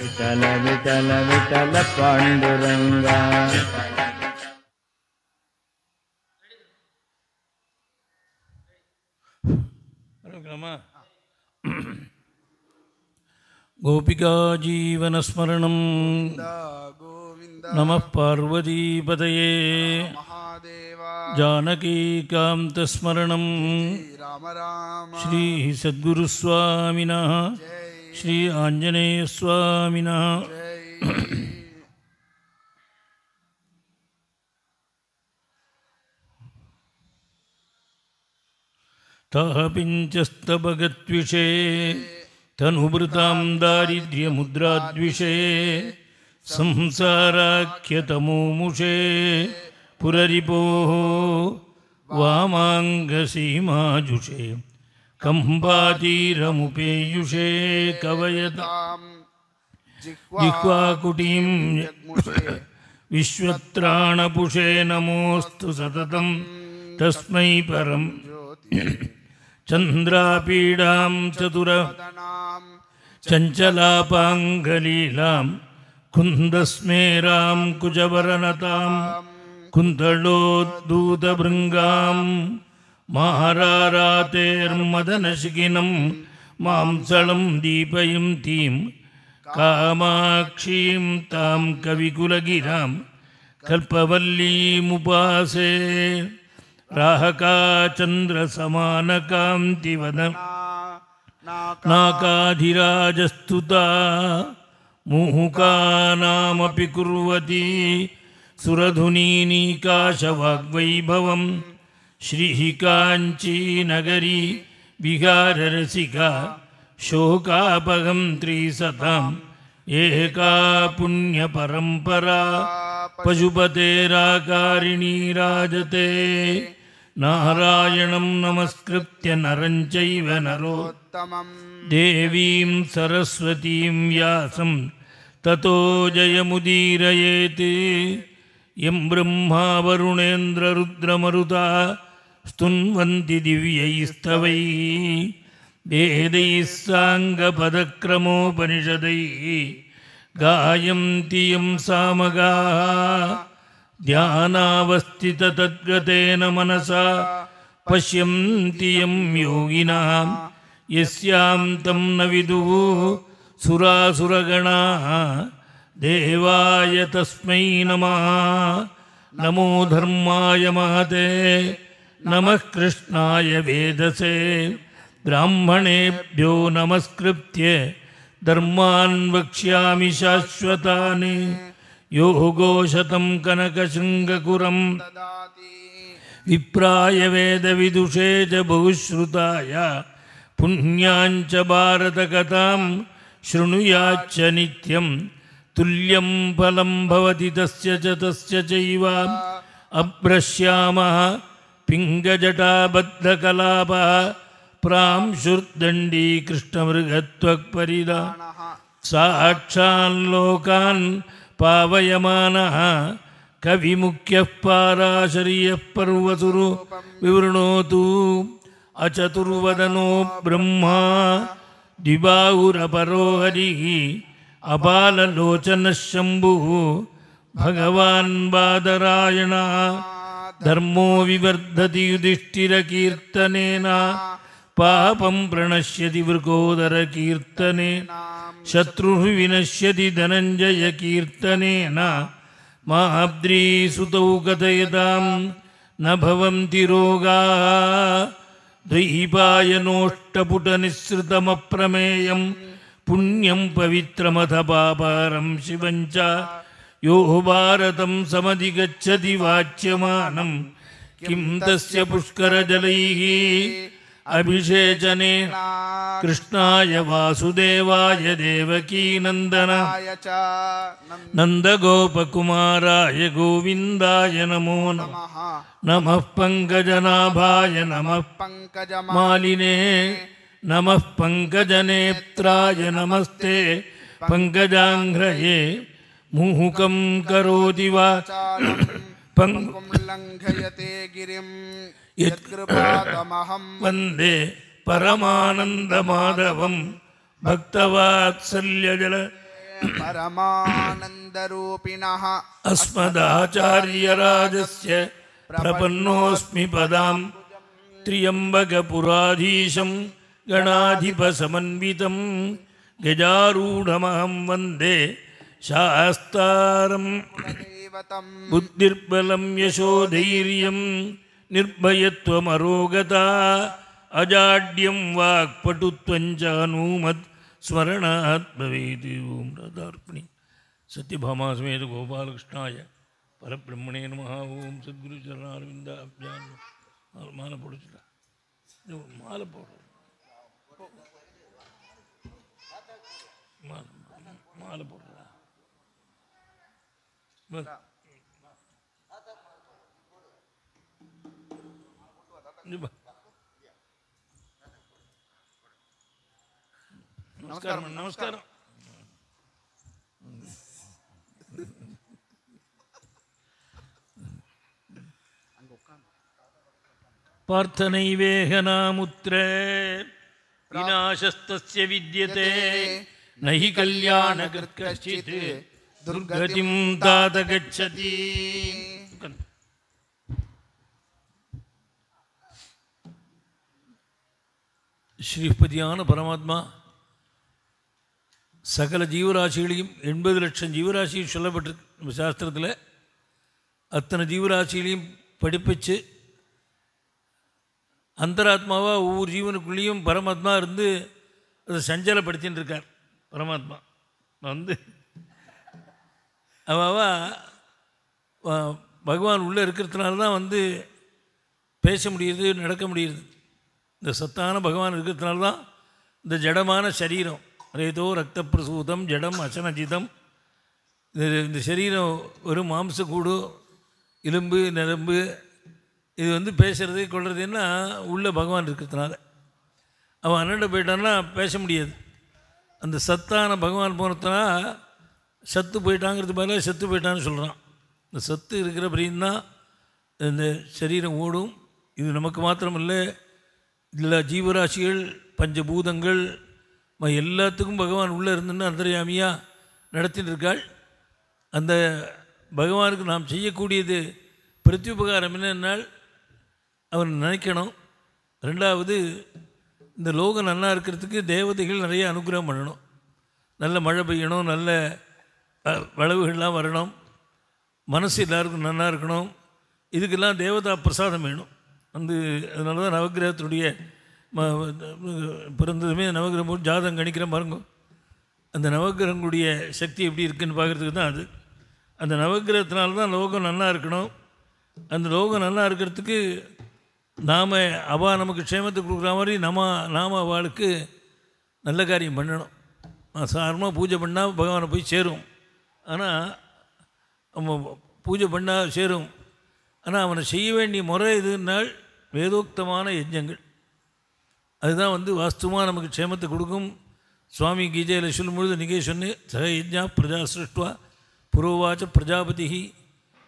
विठल विठल विठल पांडुरंगा गोपिका जीवनस्मरणं नमः पार्वतीपतये जानकीकान्तस्मरणं श्रीसद्गुरुस्वामिनः श्री आञ्जनेयस्वामिनः तः पिञ्चस्तभगद्विषे तनुभृतां दारिद्र्यमुद्राद्विषे संसाराख्यतमोमुषे पुररिपोः वामाङ्गसीमाजुषे कंपातीरमुपेयुषे कवयताम जिह्वाकुटीं विश्वत्राणपुषे नमोस्तु सततं तस्मै परं चन्द्रापीडां चतुर चञ्चलापाङ्गलीलां कुन्दस्मेरां कुजवरनतां कुन्दलोद्धूतभृङ्गाम् महारारातेर्मदनशिखिनं मांसलं दीपयं तीं कामाक्षीं तां कविकुलगिरां कल्पवल्लीमुपासे राहकाचन्द्रसमानकान्तिवद नाकाधिराजस्तुता मुहुकानामपि कुर्वती सुरधुनीनीकाशवाग्वैभवम् श्रीः काञ्चीनगरी विहाररसिका शोकापगं त्रिसताम् एका पुण्यपरम्परा पशुपतेराकारिणी राजते नारायण नमस्कृत्य नर चैव नरोत्तमं सरस्वती सरस्वतीं व्यासं ततो जयमुदीरयेत् यं ब्रह्मा वरुणेन्द्ररुद्रमरुता स्तुन्वन्ति दिव्यैस्तवैः वेदैः साङ्गपदक्रमोपनिषदैः गायन्ति यं सामगाः ध्यानावस्थिततद्गतेन मनसा पश्यन्ति यं योगिनां यस्यां तं न विदुः सुरासुरगणाः देवाय तस्मै नमः नमो धर्माय महते नमः कृष्णाय वेदसे ब्राह्मणेभ्यो नमस्कृत्य धर्मान् वक्ष्यामि शाश्वतानि योगोशतं कनकशृङ्गकुरं विप्राय वेदविदुषे च बहुश्रुताय पुण्याञ्च भारतकथां शृणुयाच्च नित्यं तुल्यं फलं भवति तस्य च तस्य चैव अभ्रश्यामः पिङ्गजटाबद्धकलापः प्रां शुर्दण्डीकृष्णमृगत्वक्परिदा साक्षान् पावयमानः कविमुख्यः पाराशरीयः पर्वतु विवृणोतु अचतुर्वदनो ब्रह्मा दिबाउरपरोहरिः अबालोचनः शम्भुः भगवान् बादरायणा धर्मो विवर्धति युधिष्ठिरकीर्तनेन पापं प्रणश्यति वृकोदरकीर्तनेन शत्रुः विनश्यति धनञ्जयकीर्तनेन माब्रीसुतौ कथयतां न भवन्ति रोगाः द्वैपायनोष्टपुटनिःसृतमप्रमेयं पुण्यं पवित्रमथ पापारं शिवञ्च यो भारत समधिगच्छति वाच्यमानं किं तस्य पुष्करजलैः अभिषेचने कृष्णाय वासुदेवाय देवकीनन्दनाय च गोपकुम गोविंदय नमो नमः नमः पंकजनाभाय नमः पंकज नमः नम नमस्ते पङ्कजाङ्घ्रये मुहुकं करोति वा लङ्घयते गिरिं यत्कृपातमहं वन्दे परमानन्दमाधवं भक्तवात्सल्यजल परमानन्दरूपिणः अस्मदाचार्यराजस्य प्रपन्नोऽस्मि पदां त्र्यम्बकपुराधीशं गणाधिपसमन्वितं गजारूढमहं वन्दे சாஸ்தாரம் புத்திர்பலம் யசோதைரியம் நிர்பயத்துவம் அரோகதா அஜாட்யம் வாக்பட்டுத்வஞ்சானூமத் ஸ்மரணாத்மவேதி ஓம் ராதார்ப்பணி சத்யபாமாசமேத கோபாலகிருஷ்ணாய பரபிரம்மணே நமஹா ஓம் சத்குரு சரணாரவிந்தா மாலை போடுச்சுடா மாலை போடு மாலை போடுறா ನಮಸ್ಕಾರ ನಮಸ್ಕಾರ पार्थनैवेहनामुत्र विनाशस्तस्य विद्यते नहि हि कल्याणकृत् कश्चित् ஸ்ரீபதியான பரமாத்மா சகல ஜீவராசிகளையும் எண்பது லட்சம் ஜீவராசியும் சொல்லப்பட்டிருக்கு சாஸ்திரத்தில் அத்தனை ஜீவராசிகளையும் படிப்பிச்சு அந்தராத்மாவாக ஒவ்வொரு ஜீவனுக்குள்ளேயும் பரமாத்மா இருந்து அதை சஞ்சலப்படுத்தின்னு இருக்கார் பரமாத்மா வந்து அவள் பகவான் உள்ளே இருக்கிறதுனால தான் வந்து பேச முடியுது நடக்க முடியுது இந்த சத்தான பகவான் இருக்கிறதுனால தான் இந்த ஜடமான சரீரம் ரேதோ ரத்த பிரசூதம் ஜடம் அசனஜிதம் இது இந்த சரீரம் ஒரு மாம்சக்கூடு எலும்பு நரம்பு இது வந்து பேசுகிறது கொள்றதுன்னா உள்ளே பகவான் இருக்கிறதுனால அவன் அண்ணன் போயிட்டான்னா பேச முடியாது அந்த சத்தான பகவான் போனதுனால் சத்து போயிட்டாங்கிறது பதிலாக செத்து போயிட்டான்னு சொல்கிறான் இந்த சத்து இருக்கிற பிரியும் இந்த சரீரம் ஓடும் இது நமக்கு மாத்திரமில்லை இல்லை ஜீவராசிகள் பஞ்சபூதங்கள் எல்லாத்துக்கும் பகவான் உள்ளே இருந்துன்னு அந்தரியாமியாக நடத்திட்டு இருக்காள் அந்த பகவானுக்கு நாம் செய்யக்கூடியது பிரத்யுபகாரம் என்னென்னால் அவர் நினைக்கணும் ரெண்டாவது இந்த லோகம் நல்லா இருக்கிறதுக்கு தேவதைகள் நிறைய அனுகிரகம் பண்ணணும் நல்ல மழை பெய்யணும் நல்ல வளவுகள்லாம் வரணும் மனசு எல்லாருக்கும் நல்லா இருக்கணும் இதுக்கெல்லாம் தேவதா பிரசாதம் வேணும் வந்து அதனால தான் நவகிரகத்தினுடைய ம பிறந்ததுமே நவகிரகம் ஜாதகம் கணிக்கிற பாருங்க அந்த நவகிரகங்களுடைய சக்தி எப்படி இருக்குன்னு பார்க்குறதுக்கு தான் அது அந்த நவகிரகத்தினால தான் லோகம் நல்லா இருக்கணும் அந்த லோகம் நல்லா இருக்கிறதுக்கு நாம் அவா நமக்கு க்ஷேமத்தை கொடுக்குற மாதிரி நம்ம நாம அவளுக்கு நல்ல காரியம் பண்ணணும் சாதாரணமாக பூஜை பண்ணால் பகவானை போய் சேரும் ஆனால் நம்ம பூஜை பண்ணால் சேரும் ஆனால் அவனை செய்ய வேண்டிய முறை எதுனால் வேதோக்தமான யஜ்ஞங்கள் அதுதான் வந்து வாஸ்துமாக நமக்கு க்ஷேமத்தை கொடுக்கும் சுவாமி கீதையில் பொழுது நிகே சொன்னு சக யஜ்ஞா பிரஜா சிருஷ்டுவா புரோவாச்ச பிரஜாபதி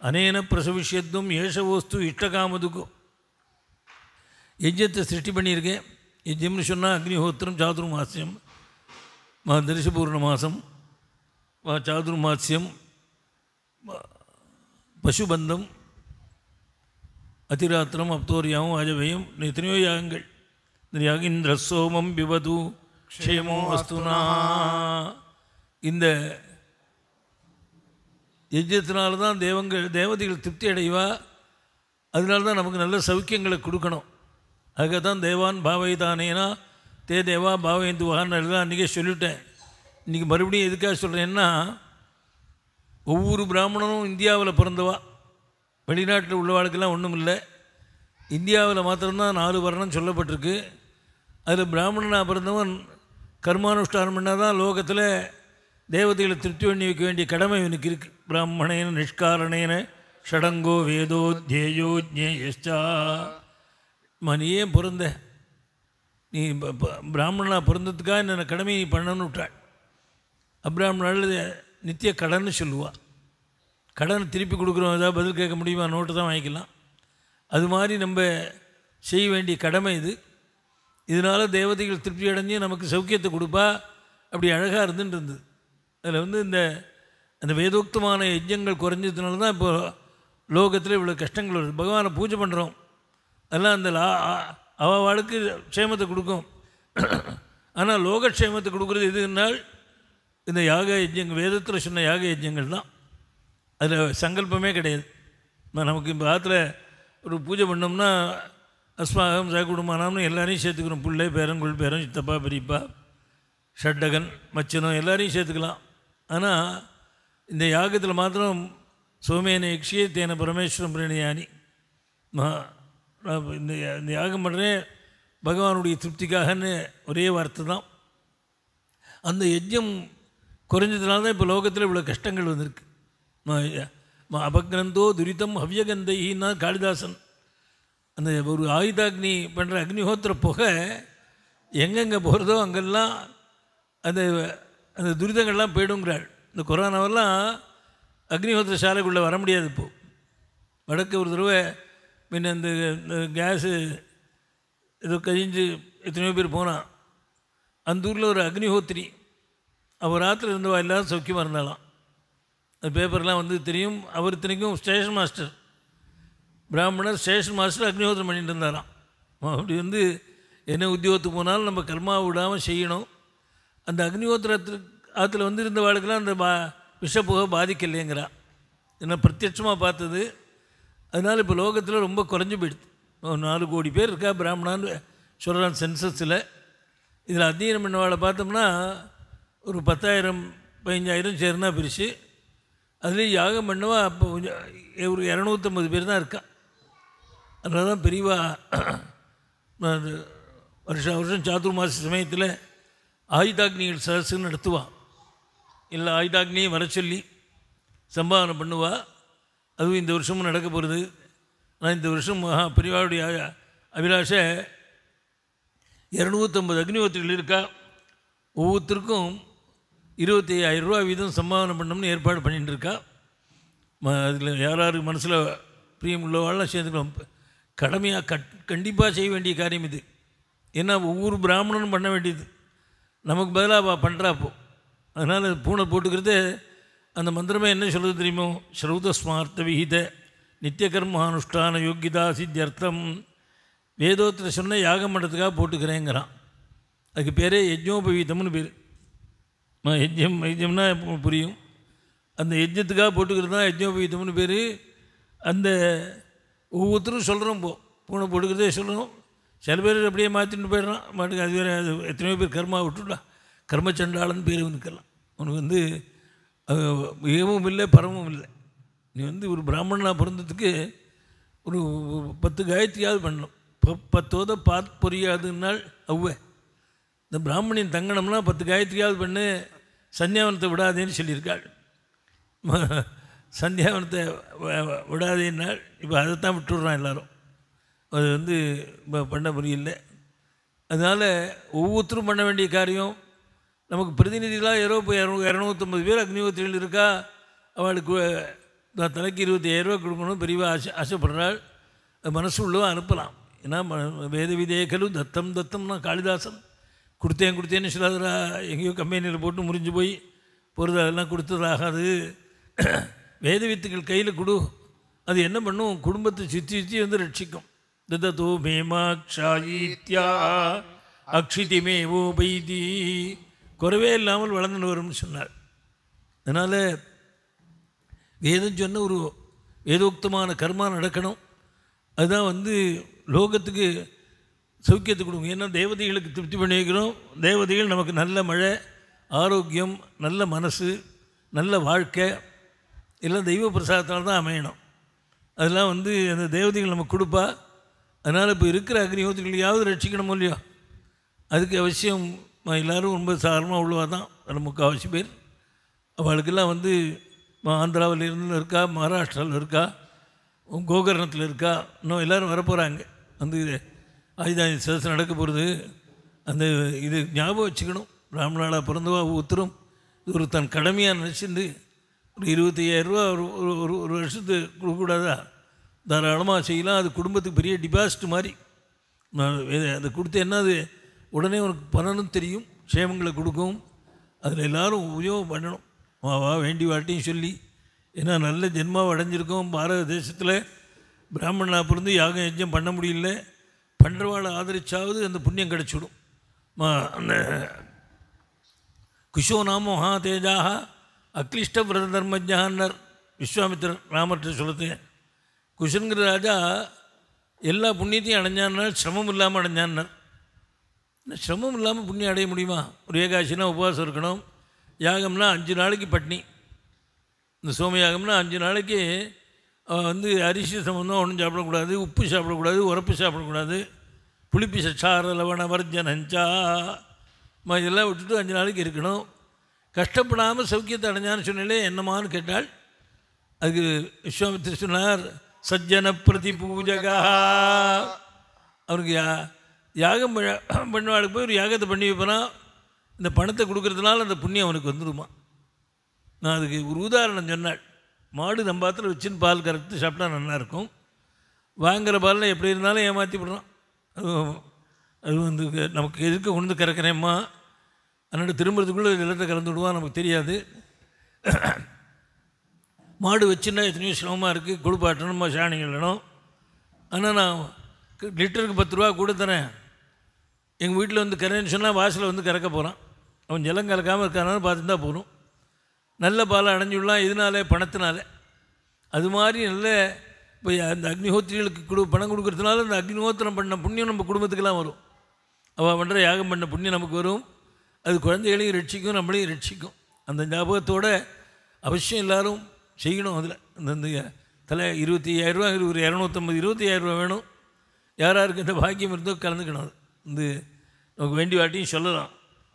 அனேன பிரசவிஷத்தும் ஏஷவோஸ்து இஷ்டகாமதுக்கும் யஜ்யத்தை சிருஷ்டி பண்ணியிருக்கேன் யஜ்யம்னு சொன்னால் அக்னிஹோத்திரம் சாதுர் மாசியம் தரிசபூர்ண மாதம் சாதுர்மாசியம் பசுபந்தம் அதிராத்திரம் அப்தோரியாவும் அஜவையும் எத்தனையோ யாகங்கள் இந்த யாகம் இந்திர சோமம் விபது க்ஷேமோ அஸ்துனா இந்த யஜ்யத்தினால தான் தேவங்கள் தேவதைகள் திருப்தி அடைவா அதனால தான் நமக்கு நல்ல சௌக்கியங்களை கொடுக்கணும் அதுக்காக தான் தேவான் பாவைதானேனா தே தேவா பாவைந்துவான்னு எல்லாம் அன்றைக்கே சொல்லிட்டேன் இன்றைக்கி மறுபடியும் எதுக்காக சொல்கிறேன்னா ஒவ்வொரு பிராமணனும் இந்தியாவில் பிறந்தவா வெளிநாட்டில் உள்ளவாளுக்கெல்லாம் ஒன்றும் இல்லை இந்தியாவில் மாத்திரம்தான் நாலு வர்ணம் சொல்லப்பட்டிருக்கு அதில் பிராமணனாக பிறந்தவன் கர்மானுஷ்டானம் பண்ணால் தான் லோகத்தில் தேவதைகளை திருப்தி பண்ணி வைக்க வேண்டிய கடமை இவனுக்கு இருக்குது பிராமணேன நிஷ்காரணேன ஷடங்கோ வேதோ தேயோ ஜேயஸ்டா மணியே பிறந்த நீ பிராமணனாக பிறந்ததுக்காக என்னென்ன கடமையை நீ பண்ணணும்னு விட்டாள் அப்ராஹ்மனால நித்திய கடன் சொல்லுவாள் கடன் திருப்பி கொடுக்குறோம் ஏதாவது பதில் கேட்க முடியுமா நோட்டு தான் வாங்கிக்கலாம் அது மாதிரி நம்ம செய்ய வேண்டிய கடமை இது இதனால் தேவதைகள் திருப்தி அடைஞ்சு நமக்கு சௌக்கியத்தை கொடுப்பா அப்படி அழகாக இருந்துட்டு இருந்தது அதில் வந்து இந்த அந்த வேதோக்தமான யஜ்ஜங்கள் குறைஞ்சதுனால தான் இப்போ லோகத்தில் இவ்வளோ கஷ்டங்கள் வருது பகவானை பூஜை பண்ணுறோம் அதெல்லாம் அந்த லா அவளுக்கு க்ஷேமத்தை கொடுக்கும் ஆனால் லோகக்ஷேமத்தை கொடுக்குறது எதுனால் இந்த யாக யஜ்யங்கள் வேதத்தில் சொன்ன யாக யஜ்யங்கள் தான் அதில் சங்கல்பமே கிடையாது நமக்கு இப்போ ஆற்றுல ஒரு பூஜை பண்ணோம்னா அஸ்மாகம் சாக்குடுமானாம்னு எல்லாரையும் சேர்த்துக்கிறோம் பிள்ளை பேரன் குள் பேரன் சித்தப்பா பெரியப்பா ஷட்டகன் மச்சனம் எல்லாரையும் சேர்த்துக்கலாம் ஆனால் இந்த யாகத்தில் மாத்திரம் சோமேன யக்ஷியே தேன பரமேஸ்வரம் மா இந்த இந்த யாகம் பண்ணுறேன் பகவானுடைய திருப்திக்காகன்னு ஒரே வார்த்தை தான் அந்த யஜ்யம் குறைஞ்சதுனால தான் இப்போ லோகத்தில் இவ்வளோ கஷ்டங்கள் வந்திருக்கு அபக்ரந்தோ துரிதம் ஹவ்யகந்தைன்னா காளிதாசன் அந்த ஒரு ஆயுதாக்னி பண்ணுற அக்னிஹோத்திர புகை எங்கெங்கே போகிறதோ அங்கெல்லாம் அந்த அந்த துரிதங்கள்லாம் போயிடுங்கிறாள் இந்த கொரோனாவெல்லாம் அக்னிஹோத்திர சாலைக்குள்ளே வர முடியாது இப்போது வடக்கு ஒரு தடவை முன்ன இந்த கேஸு ஏதோ கழிஞ்சு எத்தனையோ பேர் போனான் அந்த ஊரில் ஒரு அக்னிஹோத்திரி அவர் ஆற்றுல இருந்தவா எல்லோரும் சௌக்கியமாக இருந்தாலாம் அந்த பேப்பர்லாம் வந்து தெரியும் அவர் இத்தனைக்கும் ஸ்டேஷன் மாஸ்டர் பிராமணர் ஸ்டேஷன் மாஸ்டர் அக்னிஹோத்திரம் பண்ணிட்டு இருந்தாராம் அப்படி வந்து என்ன உத்தியோகத்துக்கு போனாலும் நம்ம கர்மா விடாமல் செய்யணும் அந்த அக்னிஹோத்திரத்துக்கு ஆற்றுல வந்து இருந்த வாழ்க்கெல்லாம் அந்த பா விஷப்புகை பாதிக்கலையேங்கிறா என்ன பிரத்யட்சமாக பார்த்தது அதனால் இப்போ லோகத்தில் ரொம்ப குறைஞ்சி போயிடுது ஒரு நாலு கோடி பேர் இருக்கா பிராமணான்னு சொல்கிறான் சென்சஸில் இதில் அத்தியனம் வாழை பார்த்தோம்னா ஒரு பத்தாயிரம் பதினஞ்சாயிரம் சேர்னா பிரித்து அதுலேயும் யாகம் பண்ணவா அப்போ கொஞ்சம் ஒரு இரநூத்தம்பது பேர் தான் இருக்கா அதனால தான் பெரியவா வருஷம் வருஷம் சாத்துர் மாத சமயத்தில் ஆயுதாக்னிகள் சதஸ்ன்னு நடத்துவான் எல்லா ஆயுதாக்னியும் வர சொல்லி சம்பாதனை பண்ணுவாள் அதுவும் இந்த வருஷமும் நடக்க போகிறது ஆனால் இந்த வருஷம் மகா பெரியவாளுடைய அபிலாஷை இரநூத்தம்பது அக்னிஹோத்திரிகள் இருக்கா ஒவ்வொருத்தருக்கும் இருபத்தி ரூபா வீதம் சம்பாதனை பண்ணோம்னு ஏற்பாடு பண்ணிட்டுருக்கா ம அதில் யார் யார் மனசில் பிரியம் உள்ளவாளெலாம் சேர்ந்துக்கலாம் கடமையாக கட் கண்டிப்பாக செய்ய வேண்டிய காரியம் இது ஏன்னா ஒவ்வொரு பிராமணனும் பண்ண வேண்டியது நமக்கு பதிலாக பண்ணுறாப்போ அதனால் பூனை போட்டுக்கிறது அந்த மந்திரமே என்ன சொல்கிறது தெரியுமோ ஸ்ரௌத ஸ்மார்த்த விகித நித்திய கர்மானுஷ்டான யோகிதா சித்தியர்த்தம் வேதோத்தில் சொன்ன யாகம் பண்ணுறதுக்காக போட்டுக்கிறேங்கிறான் அதுக்கு பேரே யஜ்னோபவீதம்னு பேர் யஜ்யம் யஜ்யம்னா புரியும் அந்த யஜ்ஜத்துக்காக போட்டுக்கிறது தான் யஜ்யோபீதம்னு பேர் அந்த ஒவ்வொருத்தரும் சொல்கிறோம் போ பூனை போட்டுக்கிறதே சொல்கிறோம் சில பேர் அப்படியே மாற்றிட்டு போயிடலாம் மாட்டுக்கு அது வேறு அது எத்தனையோ பேர் கர்மா விட்டுடலாம் கர்மச்சண்டாளன் பேர் இவனுக்கெல்லாம் உனக்கு வந்து ஏமும் இல்லை பரமும் இல்லை நீ வந்து ஒரு பிராமணனாக பிறந்ததுக்கு ஒரு பத்து காயத்ரியாவது பண்ணணும் ப பத்தோத பாத் பொரியாதுன்னால் அவ்வே இந்த பிராமணியின் தங்கணம்னால் பத்து காயத்ரியாவது பண்ணு சந்தியாவனத்தை விடாதேன்னு சொல்லியிருக்காள் சந்தியாவனத்தை விடாதேனால் இப்போ அதைத்தான் விட்டுடுறான் எல்லோரும் அது வந்து இப்போ பண்ண முடியல அதனால் ஒவ்வொருத்தரும் பண்ண வேண்டிய காரியம் நமக்கு பிரதிநிதிகளாக இரவு இப்போ இரநூ இரநூத்தொம்பது பேர் அக்னிஹோத்திரியில் இருக்கா அவளுக்கு நான் தலைக்கு இருபத்தி ரூபா கொடுக்கணும் பெரியவா ஆசை ஆசைப்படுறாள் மனசு உள்ளவா அனுப்பலாம் ஏன்னா வேத விதேகலும் தத்தம் தத்தம்னா காளிதாசன் கொடுத்தேன் கொடுத்தேன்னு சில எங்கேயோ கம்பெனியில் போட்டு முறிஞ்சு போய் பொருள் அதெல்லாம் கொடுத்ததாகாது வேத வித்துக்கள் கையில் கொடு அது என்ன பண்ணும் குடும்பத்தை சுற்றி சுற்றி வந்து ரட்சிக்கும் ததோ மேமாக்ஷாயித்யா அக்ஷிதிமே பைதி குறவே இல்லாமல் வளர்ந்து வரும்னு சொன்னார் அதனால் வேதம் சொன்ன ஒரு வேதோக்தமான கர்மா நடக்கணும் அதுதான் வந்து லோகத்துக்கு சௌக்கியத்தை கொடுங்க ஏன்னா தேவதைகளுக்கு திருப்தி பண்ணிக்கிறோம் தேவதைகள் நமக்கு நல்ல மழை ஆரோக்கியம் நல்ல மனசு நல்ல வாழ்க்கை எல்லாம் தெய்வ பிரசாதத்தால் தான் அமையணும் அதெல்லாம் வந்து அந்த தேவதைகள் நமக்கு கொடுப்பா அதனால் இப்போ இருக்கிற அக்னிஹோத்திரிகளையாவது ரசிக்கணும் இல்லையோ அதுக்கு அவசியம் எல்லோரும் ரொம்ப சாதாரணமாக உள்ளவா தான் முக்கால்வாசி பேர் அவளுக்கெல்லாம் வந்து ஆந்திராவில் இருந்து இருக்கா மகாராஷ்டிராவில் இருக்கா கோகர்ணத்தில் இருக்கா இன்னும் எல்லோரும் வரப்போகிறாங்க வந்து அதுதான் சேதத்தில் நடக்க போகிறது அந்த இது ஞாபகம் வச்சுக்கணும் பிராமணாளாக பிறந்தவா ஒருத்தரும் ஒரு தன் கடமையாக நினச்சிருந்து ஒரு இருபத்தி ஐயாயிரரூவா ஒரு ஒரு ஒரு வருஷத்து கொடுக்கக்கூடாதா தாராளமாக செய்யலாம் அது குடும்பத்துக்கு பெரிய டிபாசிட் மாதிரி நான் அதை கொடுத்து என்ன அது உடனே உனக்கு பணனும் தெரியும் க்ஷேமங்களை கொடுக்கும் அதில் எல்லோரும் உபயோகம் பண்ணணும் வா வா வேண்டி வாட்டையும் சொல்லி ஏன்னா நல்ல ஜென்மாவை அடைஞ்சிருக்கோம் பாரத தேசத்தில் பிராமணனாக பிறந்து யாகம் யஜ்யம் பண்ண முடியல பண்ணுறவாளை ஆதரிச்சாவது அந்த புண்ணியம் கிடச்சிடும் அந்த குஷோ நாமோ ஹா தேஜாக அக்லிஷ்ட விரத தர்மஜான்னர் விஸ்வாமித்திரன் ராமர்கிட்ட சொல்லுது குஷனுங்கிற ராஜா எல்லா புண்ணியத்தையும் அடைஞ்சான்னர் சிரமம் இல்லாமல் அடைஞ்சான்னர் சிரமம் இல்லாமல் புண்ணியம் அடைய முடியுமா ஒரு ஏகாசினா உபவாசம் இருக்கணும் யாகம்னா அஞ்சு நாளைக்கு பட்னி இந்த சோமயாகம்னா அஞ்சு நாளைக்கு வந்து அரிசி சம்மந்தம் ஒன்றும் சாப்பிடக்கூடாது உப்பு சாப்பிடக்கூடாது உரப்பு சாப்பிடக்கூடாது புளிப்பு சச்சார லவண வர்ஜனஞ்சா இதெல்லாம் விட்டுட்டு அஞ்சு நாளைக்கு இருக்கணும் கஷ்டப்படாமல் சௌக்கியத்தை அடைஞ்சான்னு சொன்னாலே என்னமான்னு கேட்டால் அதுக்கு விஸ்வாமித்திர சொன்னார் சஜ்ஜன பிரதி பூஜகா அவருக்கு யா யாகம் பண்ணுவாளுக்கு போய் ஒரு யாகத்தை பண்ணி வைப்பேனா இந்த பணத்தை கொடுக்கறதுனால அந்த புண்ணியம் அவனுக்கு வந்துடுமா நான் அதுக்கு ஒரு உதாரணம் சொன்னாள் மாடு நம்ம பாத்திரம் வச்சுன்னு பால் கறந்து சாப்பிட்டா நல்லாயிருக்கும் வாங்குகிற பாலில் எப்படி இருந்தாலும் ஏமாற்றி விடுறோம் அது அது வந்து நமக்கு எதுக்கு கொண்டு கறக்கிறேம்மா அதனால் திரும்புறதுக்குள்ளே எல்லாத்தை கலந்து விடுவான் நமக்கு தெரியாது மாடு வச்சுன்னா எத்தனையோ சிரமமாக இருக்குது குளிப்பாட்டணுமா சாணி இல்லணும் ஆனால் நான் லிட்டருக்கு பத்து ரூபா கூட தரேன் எங்கள் வீட்டில் வந்து கரைன்னு சொன்னால் வாசலில் வந்து கறக்க போகிறான் அவன் ஜலம் கலக்காமல் இருக்கானாலும் பார்த்துட்டு தான் போகணும் நல்ல பாலம் அடைஞ்சுடலாம் இதனாலே பணத்தினால அது மாதிரி நல்ல இப்போ அந்த அக்னிஹோத்திரிகளுக்கு கொடு பணம் கொடுக்கறதுனால அந்த அக்னிஹோத்திரம் பண்ண புண்ணியம் நம்ம குடும்பத்துக்கெல்லாம் வரும் அவள் பண்ணுற யாகம் பண்ண புண்ணியம் நமக்கு வரும் அது குழந்தைகளையும் ரட்சிக்கும் நம்மளையும் ரட்சிக்கும் அந்த ஞாபகத்தோடு அவசியம் எல்லோரும் செய்யணும் அதில் அந்த தலை இருபத்தி ஐயாயிரரூவா ஒரு இரநூத்தம்பது இருபத்தி ஐயாயிரரூவா வேணும் யாராருக்கு இந்த பாக்கியம் இருந்தோ கலந்துக்கணும் அது இந்த நமக்கு வேண்டி வாட்டியும் சொல்லலாம்